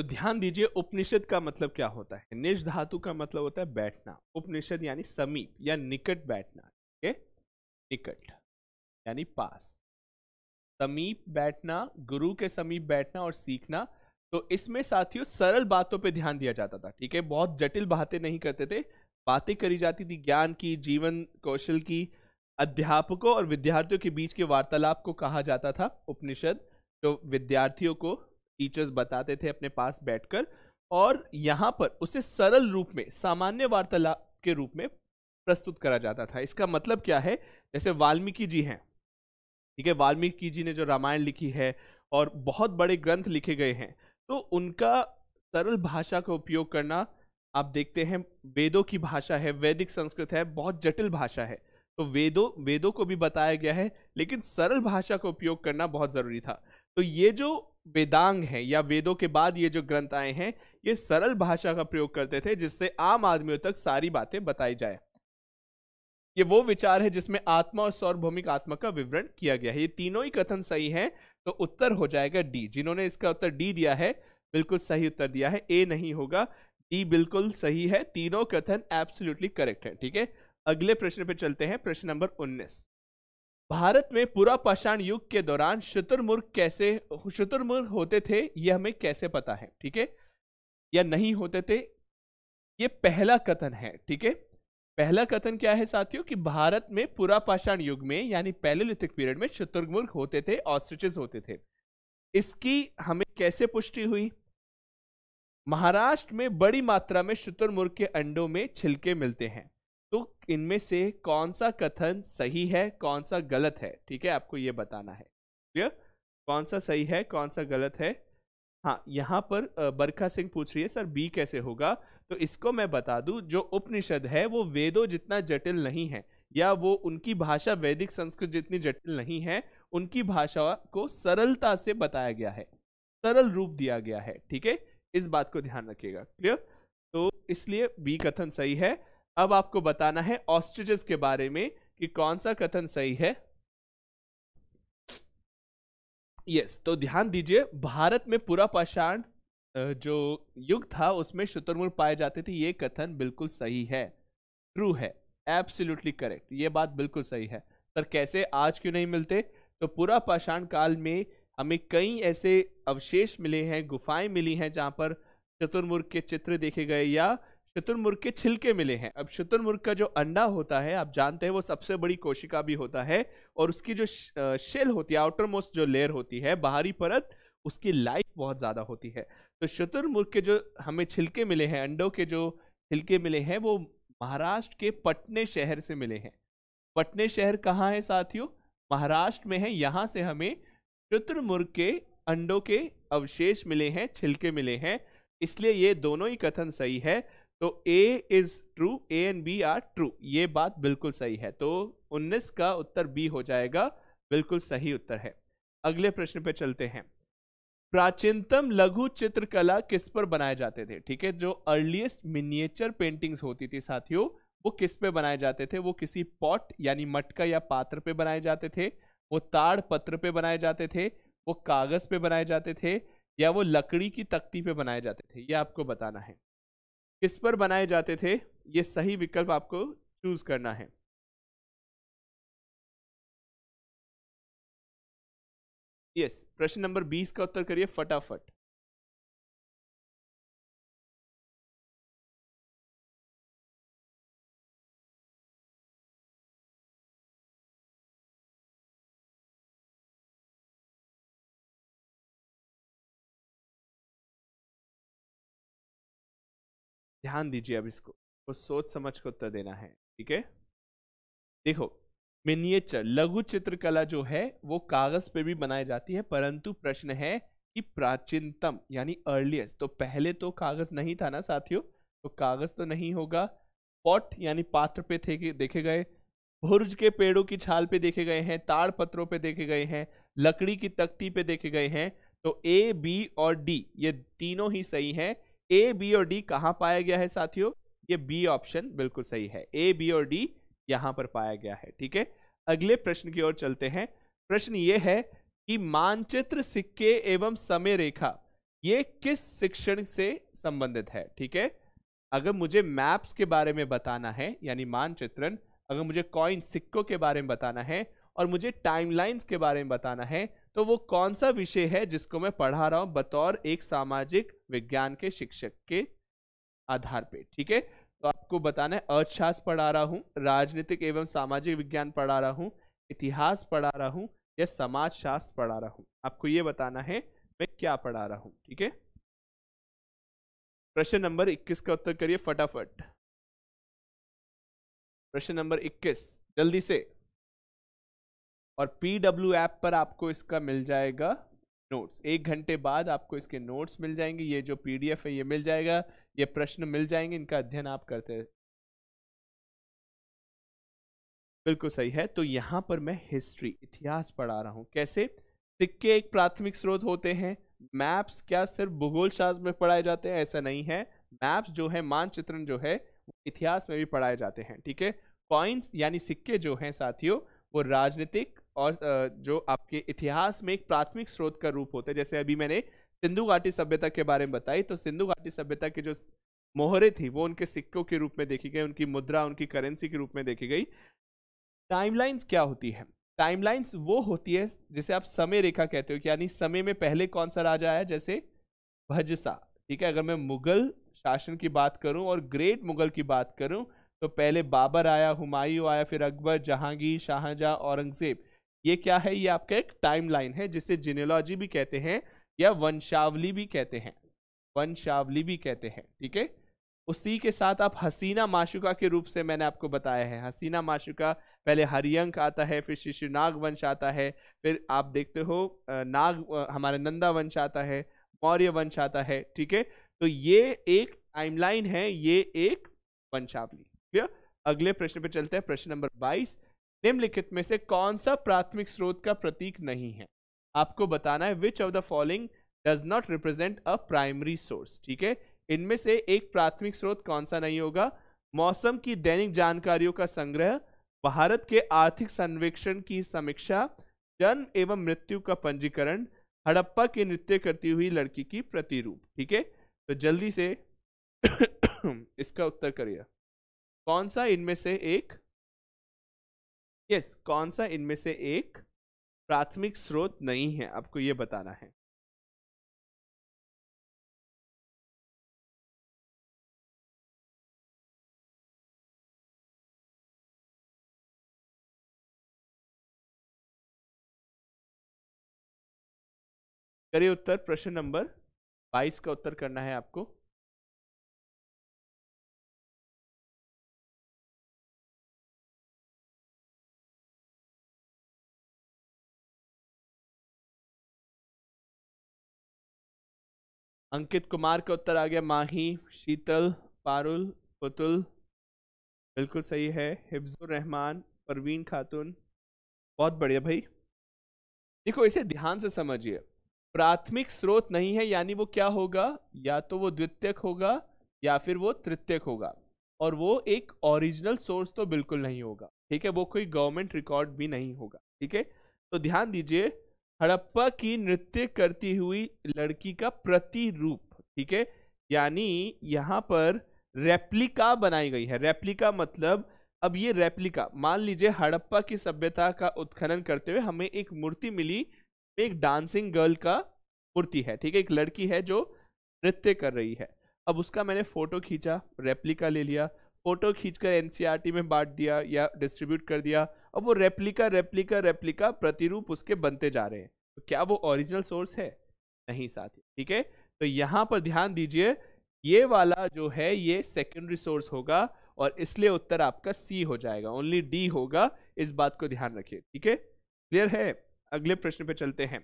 S1: तो ध्यान दीजिए उपनिषद का मतलब क्या होता है निज धातु का मतलब होता है बैठना उपनिषद यानी समीप या निकट बैठना ठीक है निकट यानी पास समीप बैठना गुरु के समीप बैठना और सीखना तो इसमें साथियों सरल बातों पे ध्यान दिया जाता था ठीक है बहुत जटिल बातें नहीं करते थे बातें करी जाती थी ज्ञान की जीवन कौशल की अध्यापकों और विद्यार्थियों के बीच के वार्तालाप को कहा जाता था उपनिषद जो विद्यार्थियों को टीचर्स बताते थे अपने पास बैठकर और यहाँ पर उसे सरल रूप में सामान्य वार्तालाप के रूप में प्रस्तुत करा जाता था इसका मतलब क्या है जैसे वाल्मीकि जी हैं ठीक है वाल्मीकि जी ने जो रामायण लिखी है और बहुत बड़े ग्रंथ लिखे गए हैं तो उनका सरल भाषा का उपयोग करना आप देखते हैं वेदों की भाषा है वैदिक संस्कृत है बहुत जटिल भाषा है तो वेदों वेदों को भी बताया गया है लेकिन सरल भाषा का उपयोग करना बहुत ज़रूरी था तो ये जो वेदांग हैं या वेदों के बाद ये जो ग्रंथ आए हैं ये सरल भाषा का प्रयोग करते थे जिससे आम आदमियों तक सारी बातें बताई जाए ये वो विचार है जिसमें आत्मा और सौरभौमिक आत्मा का विवरण किया गया है ये तीनों ही कथन सही हैं तो उत्तर हो जाएगा डी जिन्होंने इसका उत्तर डी दिया है बिल्कुल सही उत्तर दिया है ए नहीं होगा डी बिल्कुल सही है तीनों कथन एब्सोल्युटली करेक्ट है ठीक है अगले प्रश्न पे चलते हैं प्रश्न नंबर उन्नीस भारत में पूरा पाषाण युग के दौरान शुतुरमुर्ग कैसे शुतुरमुर्ग होते थे यह हमें कैसे पता है ठीक है या नहीं होते थे ये पहला कथन है ठीक है पहला कथन क्या है साथियों कि भारत में पूरा पाषाण युग में यानी पैलोलिथिक पीरियड में शुतुरमुर्ग होते थे ऑस्ट्रिचेस होते थे इसकी हमें कैसे पुष्टि हुई महाराष्ट्र में बड़ी मात्रा में शत्रुमुर्ग के अंडों में छिलके मिलते हैं तो इनमें से कौन सा कथन सही है कौन सा गलत है ठीक है आपको ये बताना है क्लियर कौन सा सही है कौन सा गलत है हाँ यहाँ पर बरखा सिंह पूछ रही है सर बी कैसे होगा तो इसको मैं बता दूँ जो उपनिषद है वो वेदों जितना जटिल नहीं है या वो उनकी भाषा वैदिक संस्कृत जितनी जटिल नहीं है उनकी भाषा को सरलता से बताया गया है सरल रूप दिया गया है ठीक है इस बात को ध्यान रखिएगा क्लियर तो इसलिए बी कथन सही है अब आपको बताना है ऑस्ट्रिचेस के बारे में कि कौन सा कथन सही है यस yes, तो ध्यान दीजिए भारत में पूरा पाषाण जो युग था उसमें शुतुरमुर्ग पाए जाते थे ये कथन बिल्कुल सही है ट्रू है एब्सोल्युटली करेक्ट ये बात बिल्कुल सही है सर कैसे आज क्यों नहीं मिलते तो पूरा पाषाण काल में हमें कई ऐसे अवशेष मिले हैं गुफाएं मिली हैं जहाँ पर चतुर्मुर्ग के चित्र देखे गए या शतुरमुर्ग के छिलके मिले हैं अब शतुर्मुर्ग का जो अंडा होता है आप जानते हैं वो सबसे बड़ी कोशिका भी होता है और उसकी जो शेल होती है आउटर मोस्ट जो लेयर होती है बाहरी परत उसकी लाइफ बहुत ज़्यादा होती है तो शतुर्मुर्ग के जो हमें छिलके मिले हैं अंडों के जो छिलके मिले हैं वो महाराष्ट्र के पटने शहर से मिले हैं पटने शहर कहाँ है साथियों महाराष्ट्र में है यहाँ से हमें शतुरमुर्ग के अंडों के अवशेष मिले हैं छिलके मिले हैं इसलिए ये दोनों ही कथन सही है तो A is true A and B are true ये बात बिल्कुल सही है तो 19 का उत्तर बी हो जाएगा बिल्कुल सही उत्तर है अगले प्रश्न पे चलते हैं प्राचीनतम लघु चित्रकला किस पर बनाए जाते थे ठीक है जो अर्लीस्ट मिनिएचर पेंटिंग्स होती थी साथियों वो किस पे बनाए जाते थे वो किसी पॉट यानी मटका या पात्र पे बनाए जाते थे वो ताड़ पत्र पे बनाए जाते थे वो कागज़ पे बनाए जाते थे या वो लकड़ी की तख्ती पे बनाए जाते थे ये आपको बताना है किस पर बनाए जाते थे ये सही
S2: विकल्प आपको चूज करना है
S3: यस प्रश्न नंबर बीस का उत्तर करिए फटाफट
S2: ध्यान दीजिए अब इसको तो सोच समझ कर
S1: उत्तर देना है ठीक है देखो मिनिएचर लघु चित्रकला जो है वो कागज पे भी बनाई जाती है परंतु प्रश्न है कि प्राचीनतम यानी अर्लीस्ट तो पहले तो कागज नहीं था ना साथियों तो कागज तो नहीं होगा पॉट यानी पात्र पे थे देखे गए भुर्ज के पेड़ों की छाल पे देखे गए हैं ताड़ पत्रों पे देखे गए हैं लकड़ी की तख्ती पे देखे गए हैं तो ए बी और डी ये तीनों ही सही हैं ए बी और डी कहां पाया गया है साथियों ये बी ऑप्शन बिल्कुल सही है ए बी और डी यहां पर पाया गया है ठीक है अगले प्रश्न की ओर चलते हैं प्रश्न ये है कि मानचित्र सिक्के एवं समय रेखा ये किस शिक्षण से संबंधित है ठीक है अगर मुझे मैप्स के बारे में बताना है यानी मानचित्रण अगर मुझे कॉइन सिक्कों के बारे में बताना है और मुझे टाइमलाइंस के बारे में बताना है तो वो कौन सा विषय है जिसको मैं पढ़ा रहा हूं बतौर एक सामाजिक विज्ञान के शिक्षक के आधार पे ठीक है तो आपको बताना है अर्थशास्त्र पढ़ा रहा हूं राजनीतिक एवं सामाजिक विज्ञान पढ़ा रहा हूं इतिहास पढ़ा रहा हूं या समाज शास्त्र पढ़ा रहा हूं आपको ये बताना है मैं क्या पढ़ा रहा हूं ठीक है प्रश्न नंबर 21 का उत्तर करिए फटाफट प्रश्न नंबर 21 जल्दी से और पी डब्ल्यू ऐप पर आपको इसका मिल जाएगा नोट्स एक घंटे बाद आपको इसके नोट्स मिल जाएंगे ये जो पी है ये मिल जाएगा ये प्रश्न मिल जाएंगे इनका अध्ययन आप करते हैं बिल्कुल सही है तो यहाँ पर मैं हिस्ट्री इतिहास पढ़ा रहा हूँ कैसे सिक्के एक प्राथमिक स्रोत होते हैं मैप्स क्या सिर्फ भूगोल शास्त्र में पढ़ाए जाते हैं ऐसा नहीं है मैप्स जो है मानचित्रण जो है इतिहास में भी पढ़ाए जाते हैं ठीक है कॉइन्स यानी सिक्के जो हैं साथियों वो राजनीतिक और जो आपके इतिहास में एक प्राथमिक स्रोत का रूप होता है जैसे अभी मैंने सिंधु घाटी सभ्यता के बारे में बताई तो सिंधु घाटी सभ्यता के जो मोहरे थी वो उनके सिक्कों के रूप में देखी गई उनकी मुद्रा उनकी करेंसी के रूप में देखी गई टाइमलाइंस क्या होती है टाइमलाइंस वो होती है जिसे आप समय रेखा कहते हो यानी समय में पहले कौन सा राजा आया जैसे भजसा ठीक है अगर मैं मुगल शासन की बात करूं और ग्रेट मुगल की बात करूं तो पहले बाबर आया हुमायूं आया फिर अकबर जहांगीर शाहजहाँ औरंगजेब ये क्या है ये आपका एक टाइम है जिसे जिनेलॉजी भी कहते हैं या वंशावली भी कहते हैं वंशावली भी कहते हैं ठीक है उसी के साथ आप हसीना माशुका के रूप से मैंने आपको बताया है हसीना माशुका पहले हरियंक आता है फिर नाग वंश आता है फिर आप देखते हो नाग हमारे नंदा वंश आता है मौर्य वंश आता है ठीक है तो ये एक टाइमलाइन है ये एक वंशावली क्लियर अगले प्रश्न पे चलते हैं प्रश्न नंबर बाईस निम्नलिखित में से कौन सा प्राथमिक स्रोत का प्रतीक नहीं है आपको बताना है which of the following does not represent a primary source ठीक है इनमें से एक प्राथमिक स्रोत कौन सा नहीं होगा मौसम की दैनिक जानकारियों का संग्रह भारत के आर्थिक सर्वेक्षण की समीक्षा जन्म एवं मृत्यु का पंजीकरण हड़प्पा के नृत्य करती हुई लड़की की प्रतिरूप ठीक है तो जल्दी से इसका उत्तर करिए कौन सा इनमें से एक यस yes, कौन सा इनमें से एक
S2: प्राथमिक स्रोत नहीं है आपको ये बताना है
S3: करिए उत्तर प्रश्न नंबर 22 का उत्तर करना है आपको
S1: अंकित कुमार का उत्तर आ गया माही शीतल पारुल पुतुल बिल्कुल सही है हिफ्जुर रहमान परवीन खातून बहुत बढ़िया भाई देखो इसे ध्यान से समझिए प्राथमिक स्रोत नहीं है यानी वो क्या होगा या तो वो द्वितीयक होगा या फिर वो तृतीयक होगा और वो एक ओरिजिनल सोर्स तो बिल्कुल नहीं होगा ठीक है वो कोई गवर्नमेंट रिकॉर्ड भी नहीं होगा ठीक है तो ध्यान दीजिए हड़प्पा की नृत्य करती हुई लड़की का प्रतिरूप ठीक है यानी यहाँ पर रेप्लिका बनाई गई है रेप्लिका मतलब अब ये रेप्लिका मान लीजिए हड़प्पा की सभ्यता का उत्खनन करते हुए हमें एक मूर्ति मिली एक डांसिंग गर्ल का मूर्ति है ठीक है एक लड़की है जो नृत्य कर रही है अब उसका मैंने फोटो खींचा रेप्लिका ले लिया फोटो खींचकर एनसीईआरटी में बांट दिया या डिस्ट्रीब्यूट कर दिया अब वो रेप्लिका रेप्लिका रेप्लिका प्रतिरूप उसके बनते जा रहे हैं तो क्या वो ओरिजिनल सोर्स है नहीं साथी ठीक है तो यहाँ पर ध्यान दीजिए ये वाला जो है ये सेकेंडरी सोर्स होगा और इसलिए उत्तर आपका सी हो जाएगा ओनली डी होगा इस बात को ध्यान रखिए ठीक है क्लियर है अगले प्रश्न पे चलते हैं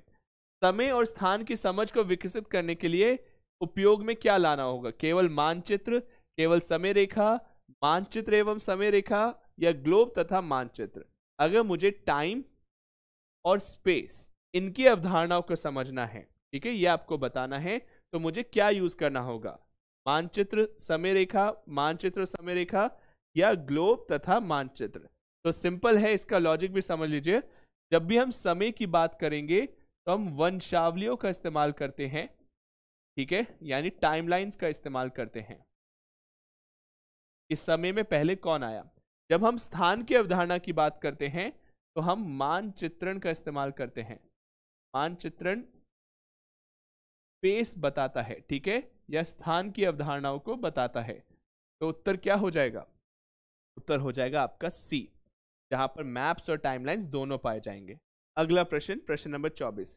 S1: समय और स्थान की समझ को विकसित करने के लिए उपयोग में क्या लाना होगा केवल मानचित्र केवल समय रेखा मानचित्र एवं समय रेखा या ग्लोब तथा मानचित्र अगर मुझे टाइम और स्पेस इनकी अवधारणाओं को समझना है ठीक है ये आपको बताना है तो मुझे क्या यूज करना होगा मानचित्र समय रेखा मानचित्र समय रेखा या ग्लोब तथा मानचित्र तो सिंपल है इसका लॉजिक भी समझ लीजिए जब भी हम समय की बात करेंगे तो हम वंशावलियों का इस्तेमाल करते हैं ठीक है यानी टाइमलाइंस का इस्तेमाल करते हैं इस समय में पहले कौन आया जब हम स्थान की अवधारणा की बात करते हैं तो हम मानचित्रण का इस्तेमाल करते हैं मानचित्रण स्पेस बताता है ठीक है या स्थान की अवधारणाओं को बताता है तो उत्तर क्या हो जाएगा उत्तर हो जाएगा आपका सी जहां पर मैप्स और टाइमलाइंस दोनों पाए जाएंगे अगला प्रश्न प्रश्न नंबर चौबीस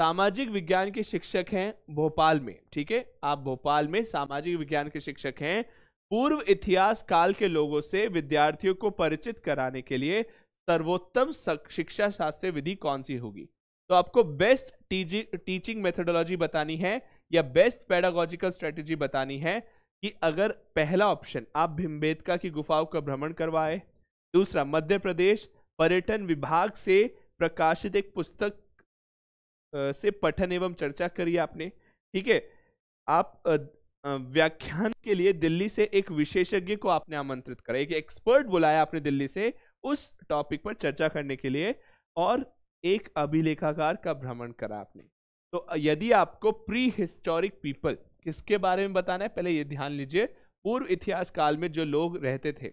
S1: सामाजिक विज्ञान के शिक्षक हैं भोपाल में ठीक है आप भोपाल में सामाजिक विज्ञान के शिक्षक हैं पूर्व इतिहास काल के लोगों से विद्यार्थियों को परिचित कराने के लिए सर्वोत्तम शिक्षा शास्त्र विधि कौन सी होगी तो आपको बेस्ट टीचिंग मेथडोलॉजी बतानी है या बेस्ट पेडागोजिकल स्ट्रेटेजी बतानी है कि अगर पहला ऑप्शन आप भिम्बेदका की गुफाओं का भ्रमण करवाए दूसरा मध्य प्रदेश पर्यटन विभाग से प्रकाशित एक पुस्तक से पठन एवं चर्चा करी आपने ठीक है आप व्याख्यान के लिए दिल्ली से एक विशेषज्ञ को आपने आमंत्रित करा एक एक्सपर्ट बुलाया आपने दिल्ली से उस टॉपिक पर चर्चा करने के लिए और एक अभिलेखाकार का भ्रमण करा आपने तो यदि आपको प्री हिस्टोरिक पीपल किसके बारे में बताना है पहले ये ध्यान लीजिए पूर्व इतिहास काल में जो लोग रहते थे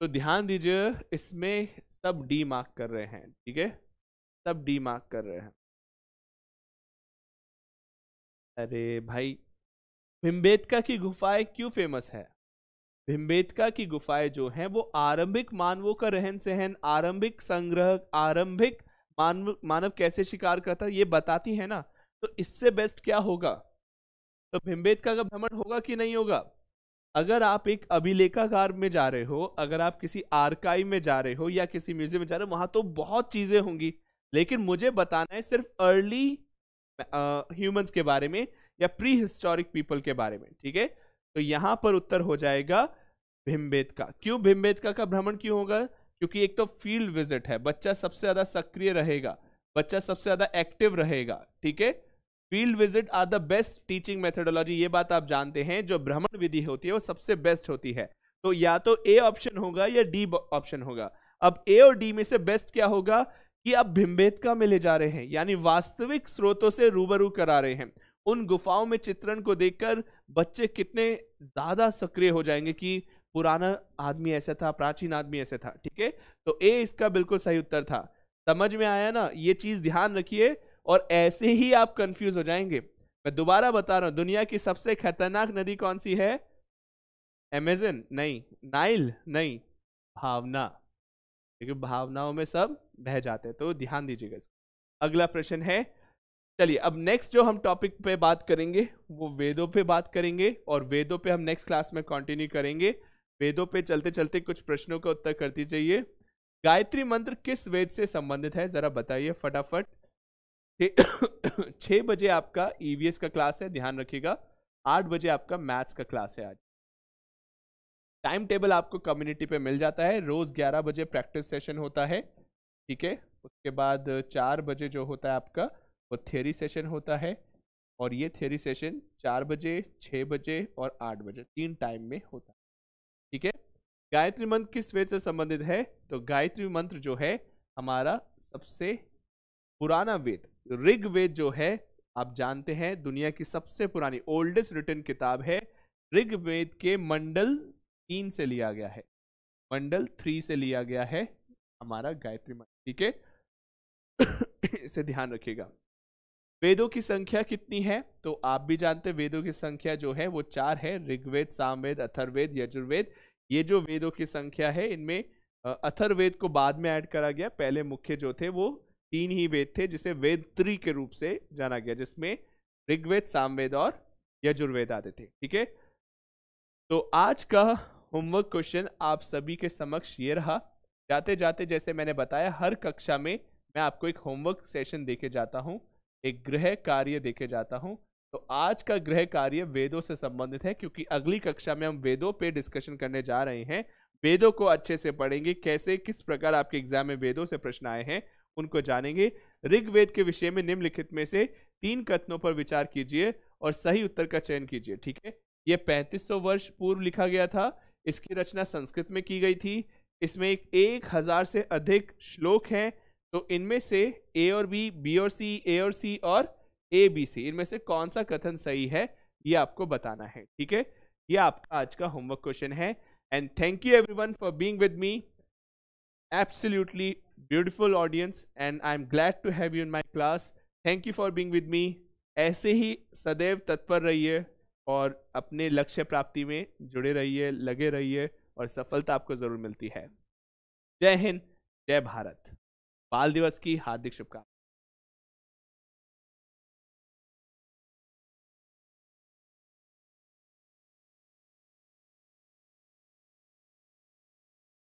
S2: तो ध्यान दीजिए इसमें सब डी मार्क कर रहे हैं ठीक है सब डी मार्क कर रहे हैं अरे भाई
S1: भिम्बेदका की गुफाएं क्यों फेमस है भिम्बेतका की गुफाएं जो हैं वो आरंभिक मानवों का रहन सहन आरंभिक संग्रह आरंभिक मानव मानव कैसे शिकार करता ये बताती है ना तो इससे बेस्ट क्या होगा तो भिम्बेतका का भ्रमण होगा कि नहीं होगा अगर आप एक अभिलेखागार में जा रहे हो अगर आप किसी आर्काइव में जा रहे हो या किसी म्यूजियम में जा रहे हो वहां तो बहुत चीजें होंगी लेकिन मुझे बताना है सिर्फ अर्ली ह्यूमंस के बारे में या प्री हिस्टोरिक पीपल के बारे में ठीक है तो यहाँ पर उत्तर हो जाएगा भीमबेदका क्यों भीमबेदका का भ्रमण क्यों होगा क्योंकि एक तो फील्ड विजिट है बच्चा सबसे ज़्यादा सक्रिय रहेगा बच्चा सबसे ज़्यादा एक्टिव रहेगा ठीक है field visit are the best teaching methodology ये बात आप जानते हैं जो भ्रमण विधि होती है वो सबसे बेस्ट होती है तो या तो ए ऑप्शन होगा या डी ऑप्शन होगा अब ए और डी में से बेस्ट क्या होगा कि अब भिम्बेतका में ले जा रहे हैं यानी वास्तविक स्रोतों से रूबरू करा रहे हैं उन गुफाओं में चित्रण को देखकर बच्चे कितने ज़्यादा सक्रिय हो जाएंगे कि पुराना आदमी ऐसा था प्राचीन आदमी ऐसा था ठीक है तो ए इसका बिल्कुल सही उत्तर था समझ में आया ना ये चीज़ ध्यान रखिए और ऐसे ही आप कंफ्यूज हो जाएंगे मैं दोबारा बता रहा हूं दुनिया की सबसे खतरनाक नदी कौन सी है एमेजन नहीं नाइल नहीं भावना क्योंकि भावनाओं में सब बह जाते हैं तो ध्यान दीजिएगा अगला प्रश्न है चलिए अब नेक्स्ट जो हम टॉपिक पे बात करेंगे वो वेदों पे बात करेंगे और वेदों पे हम नेक्स्ट क्लास में कंटिन्यू करेंगे वेदों पे चलते चलते कुछ प्रश्नों का उत्तर करती चाहिए गायत्री मंत्र किस वेद से संबंधित है ज़रा बताइए फटाफट छः बजे आपका ईवीएस e का क्लास है ध्यान रखिएगा आठ बजे आपका मैथ्स का क्लास है आज टाइम टेबल आपको कम्युनिटी पे मिल जाता है रोज़ ग्यारह बजे प्रैक्टिस सेशन होता है ठीक है उसके बाद चार बजे जो होता है आपका वो थेरी सेशन होता है और ये थ्योरी सेशन चार बजे छः बजे और आठ बजे तीन टाइम में होता है ठीक है गायत्री मंत्र किस वेद से संबंधित है तो गायत्री मंत्र जो है हमारा सबसे पुराना वेद ऋग वेद जो है आप जानते हैं दुनिया की सबसे पुरानी ओल्डेस्ट रिटर्न किताब है ऋग वेद के मंडल तीन से लिया गया है मंडल थ्री से लिया गया है हमारा गायत्री मंडल ठीक है इसे ध्यान रखिएगा वेदों की संख्या कितनी है तो आप भी जानते हैं वेदों की संख्या जो है वो चार है ऋग्वेद सामवेद अथर्वेद यजुर्वेद ये जो वेदों की संख्या है इनमें अथर्वेद को बाद में ऐड करा गया पहले मुख्य जो थे वो तीन ही वेद थे जिसे वेद त्री के रूप से जाना गया जिसमें ऋग्वेद सामवेद और यजुर्वेद आते थे ठीक है तो आज का होमवर्क क्वेश्चन आप सभी के समक्ष ये रहा जाते जाते जैसे मैंने बताया हर कक्षा में मैं आपको एक होमवर्क सेशन दे के जाता हूँ एक गृह कार्य दे के जाता हूँ तो आज का गृह कार्य वेदों से संबंधित है क्योंकि अगली कक्षा में हम वेदों पे डिस्कशन करने जा रहे हैं वेदों को अच्छे से पढ़ेंगे कैसे किस प्रकार आपके एग्जाम में वेदों से प्रश्न आए हैं उनको जानेंगे ऋग्वेद के विषय में निम्नलिखित में से तीन कथनों पर विचार कीजिए और सही उत्तर का चयन कीजिए ठीक है ये 3500 वर्ष पूर्व लिखा गया था इसकी रचना संस्कृत में की गई थी इसमें एक, एक हजार से अधिक श्लोक हैं तो इनमें से ए और बी बी और सी ए और सी और ए बी सी इनमें से कौन सा कथन सही है ये आपको बताना है ठीक है ये आपका आज का होमवर्क क्वेश्चन है and thank you everyone for being with me absolutely beautiful audience and I am glad to have you in my class thank you for being with me ऐसे ही सदैव तत्पर रहिए और अपने लक्ष्य प्राप्ति में जुड़े रहिए लगे रहिए और सफलता आपको ज़रूर मिलती है जय हिंद जय भारत बाल दिवस की हार्दिक शुभकामनाएं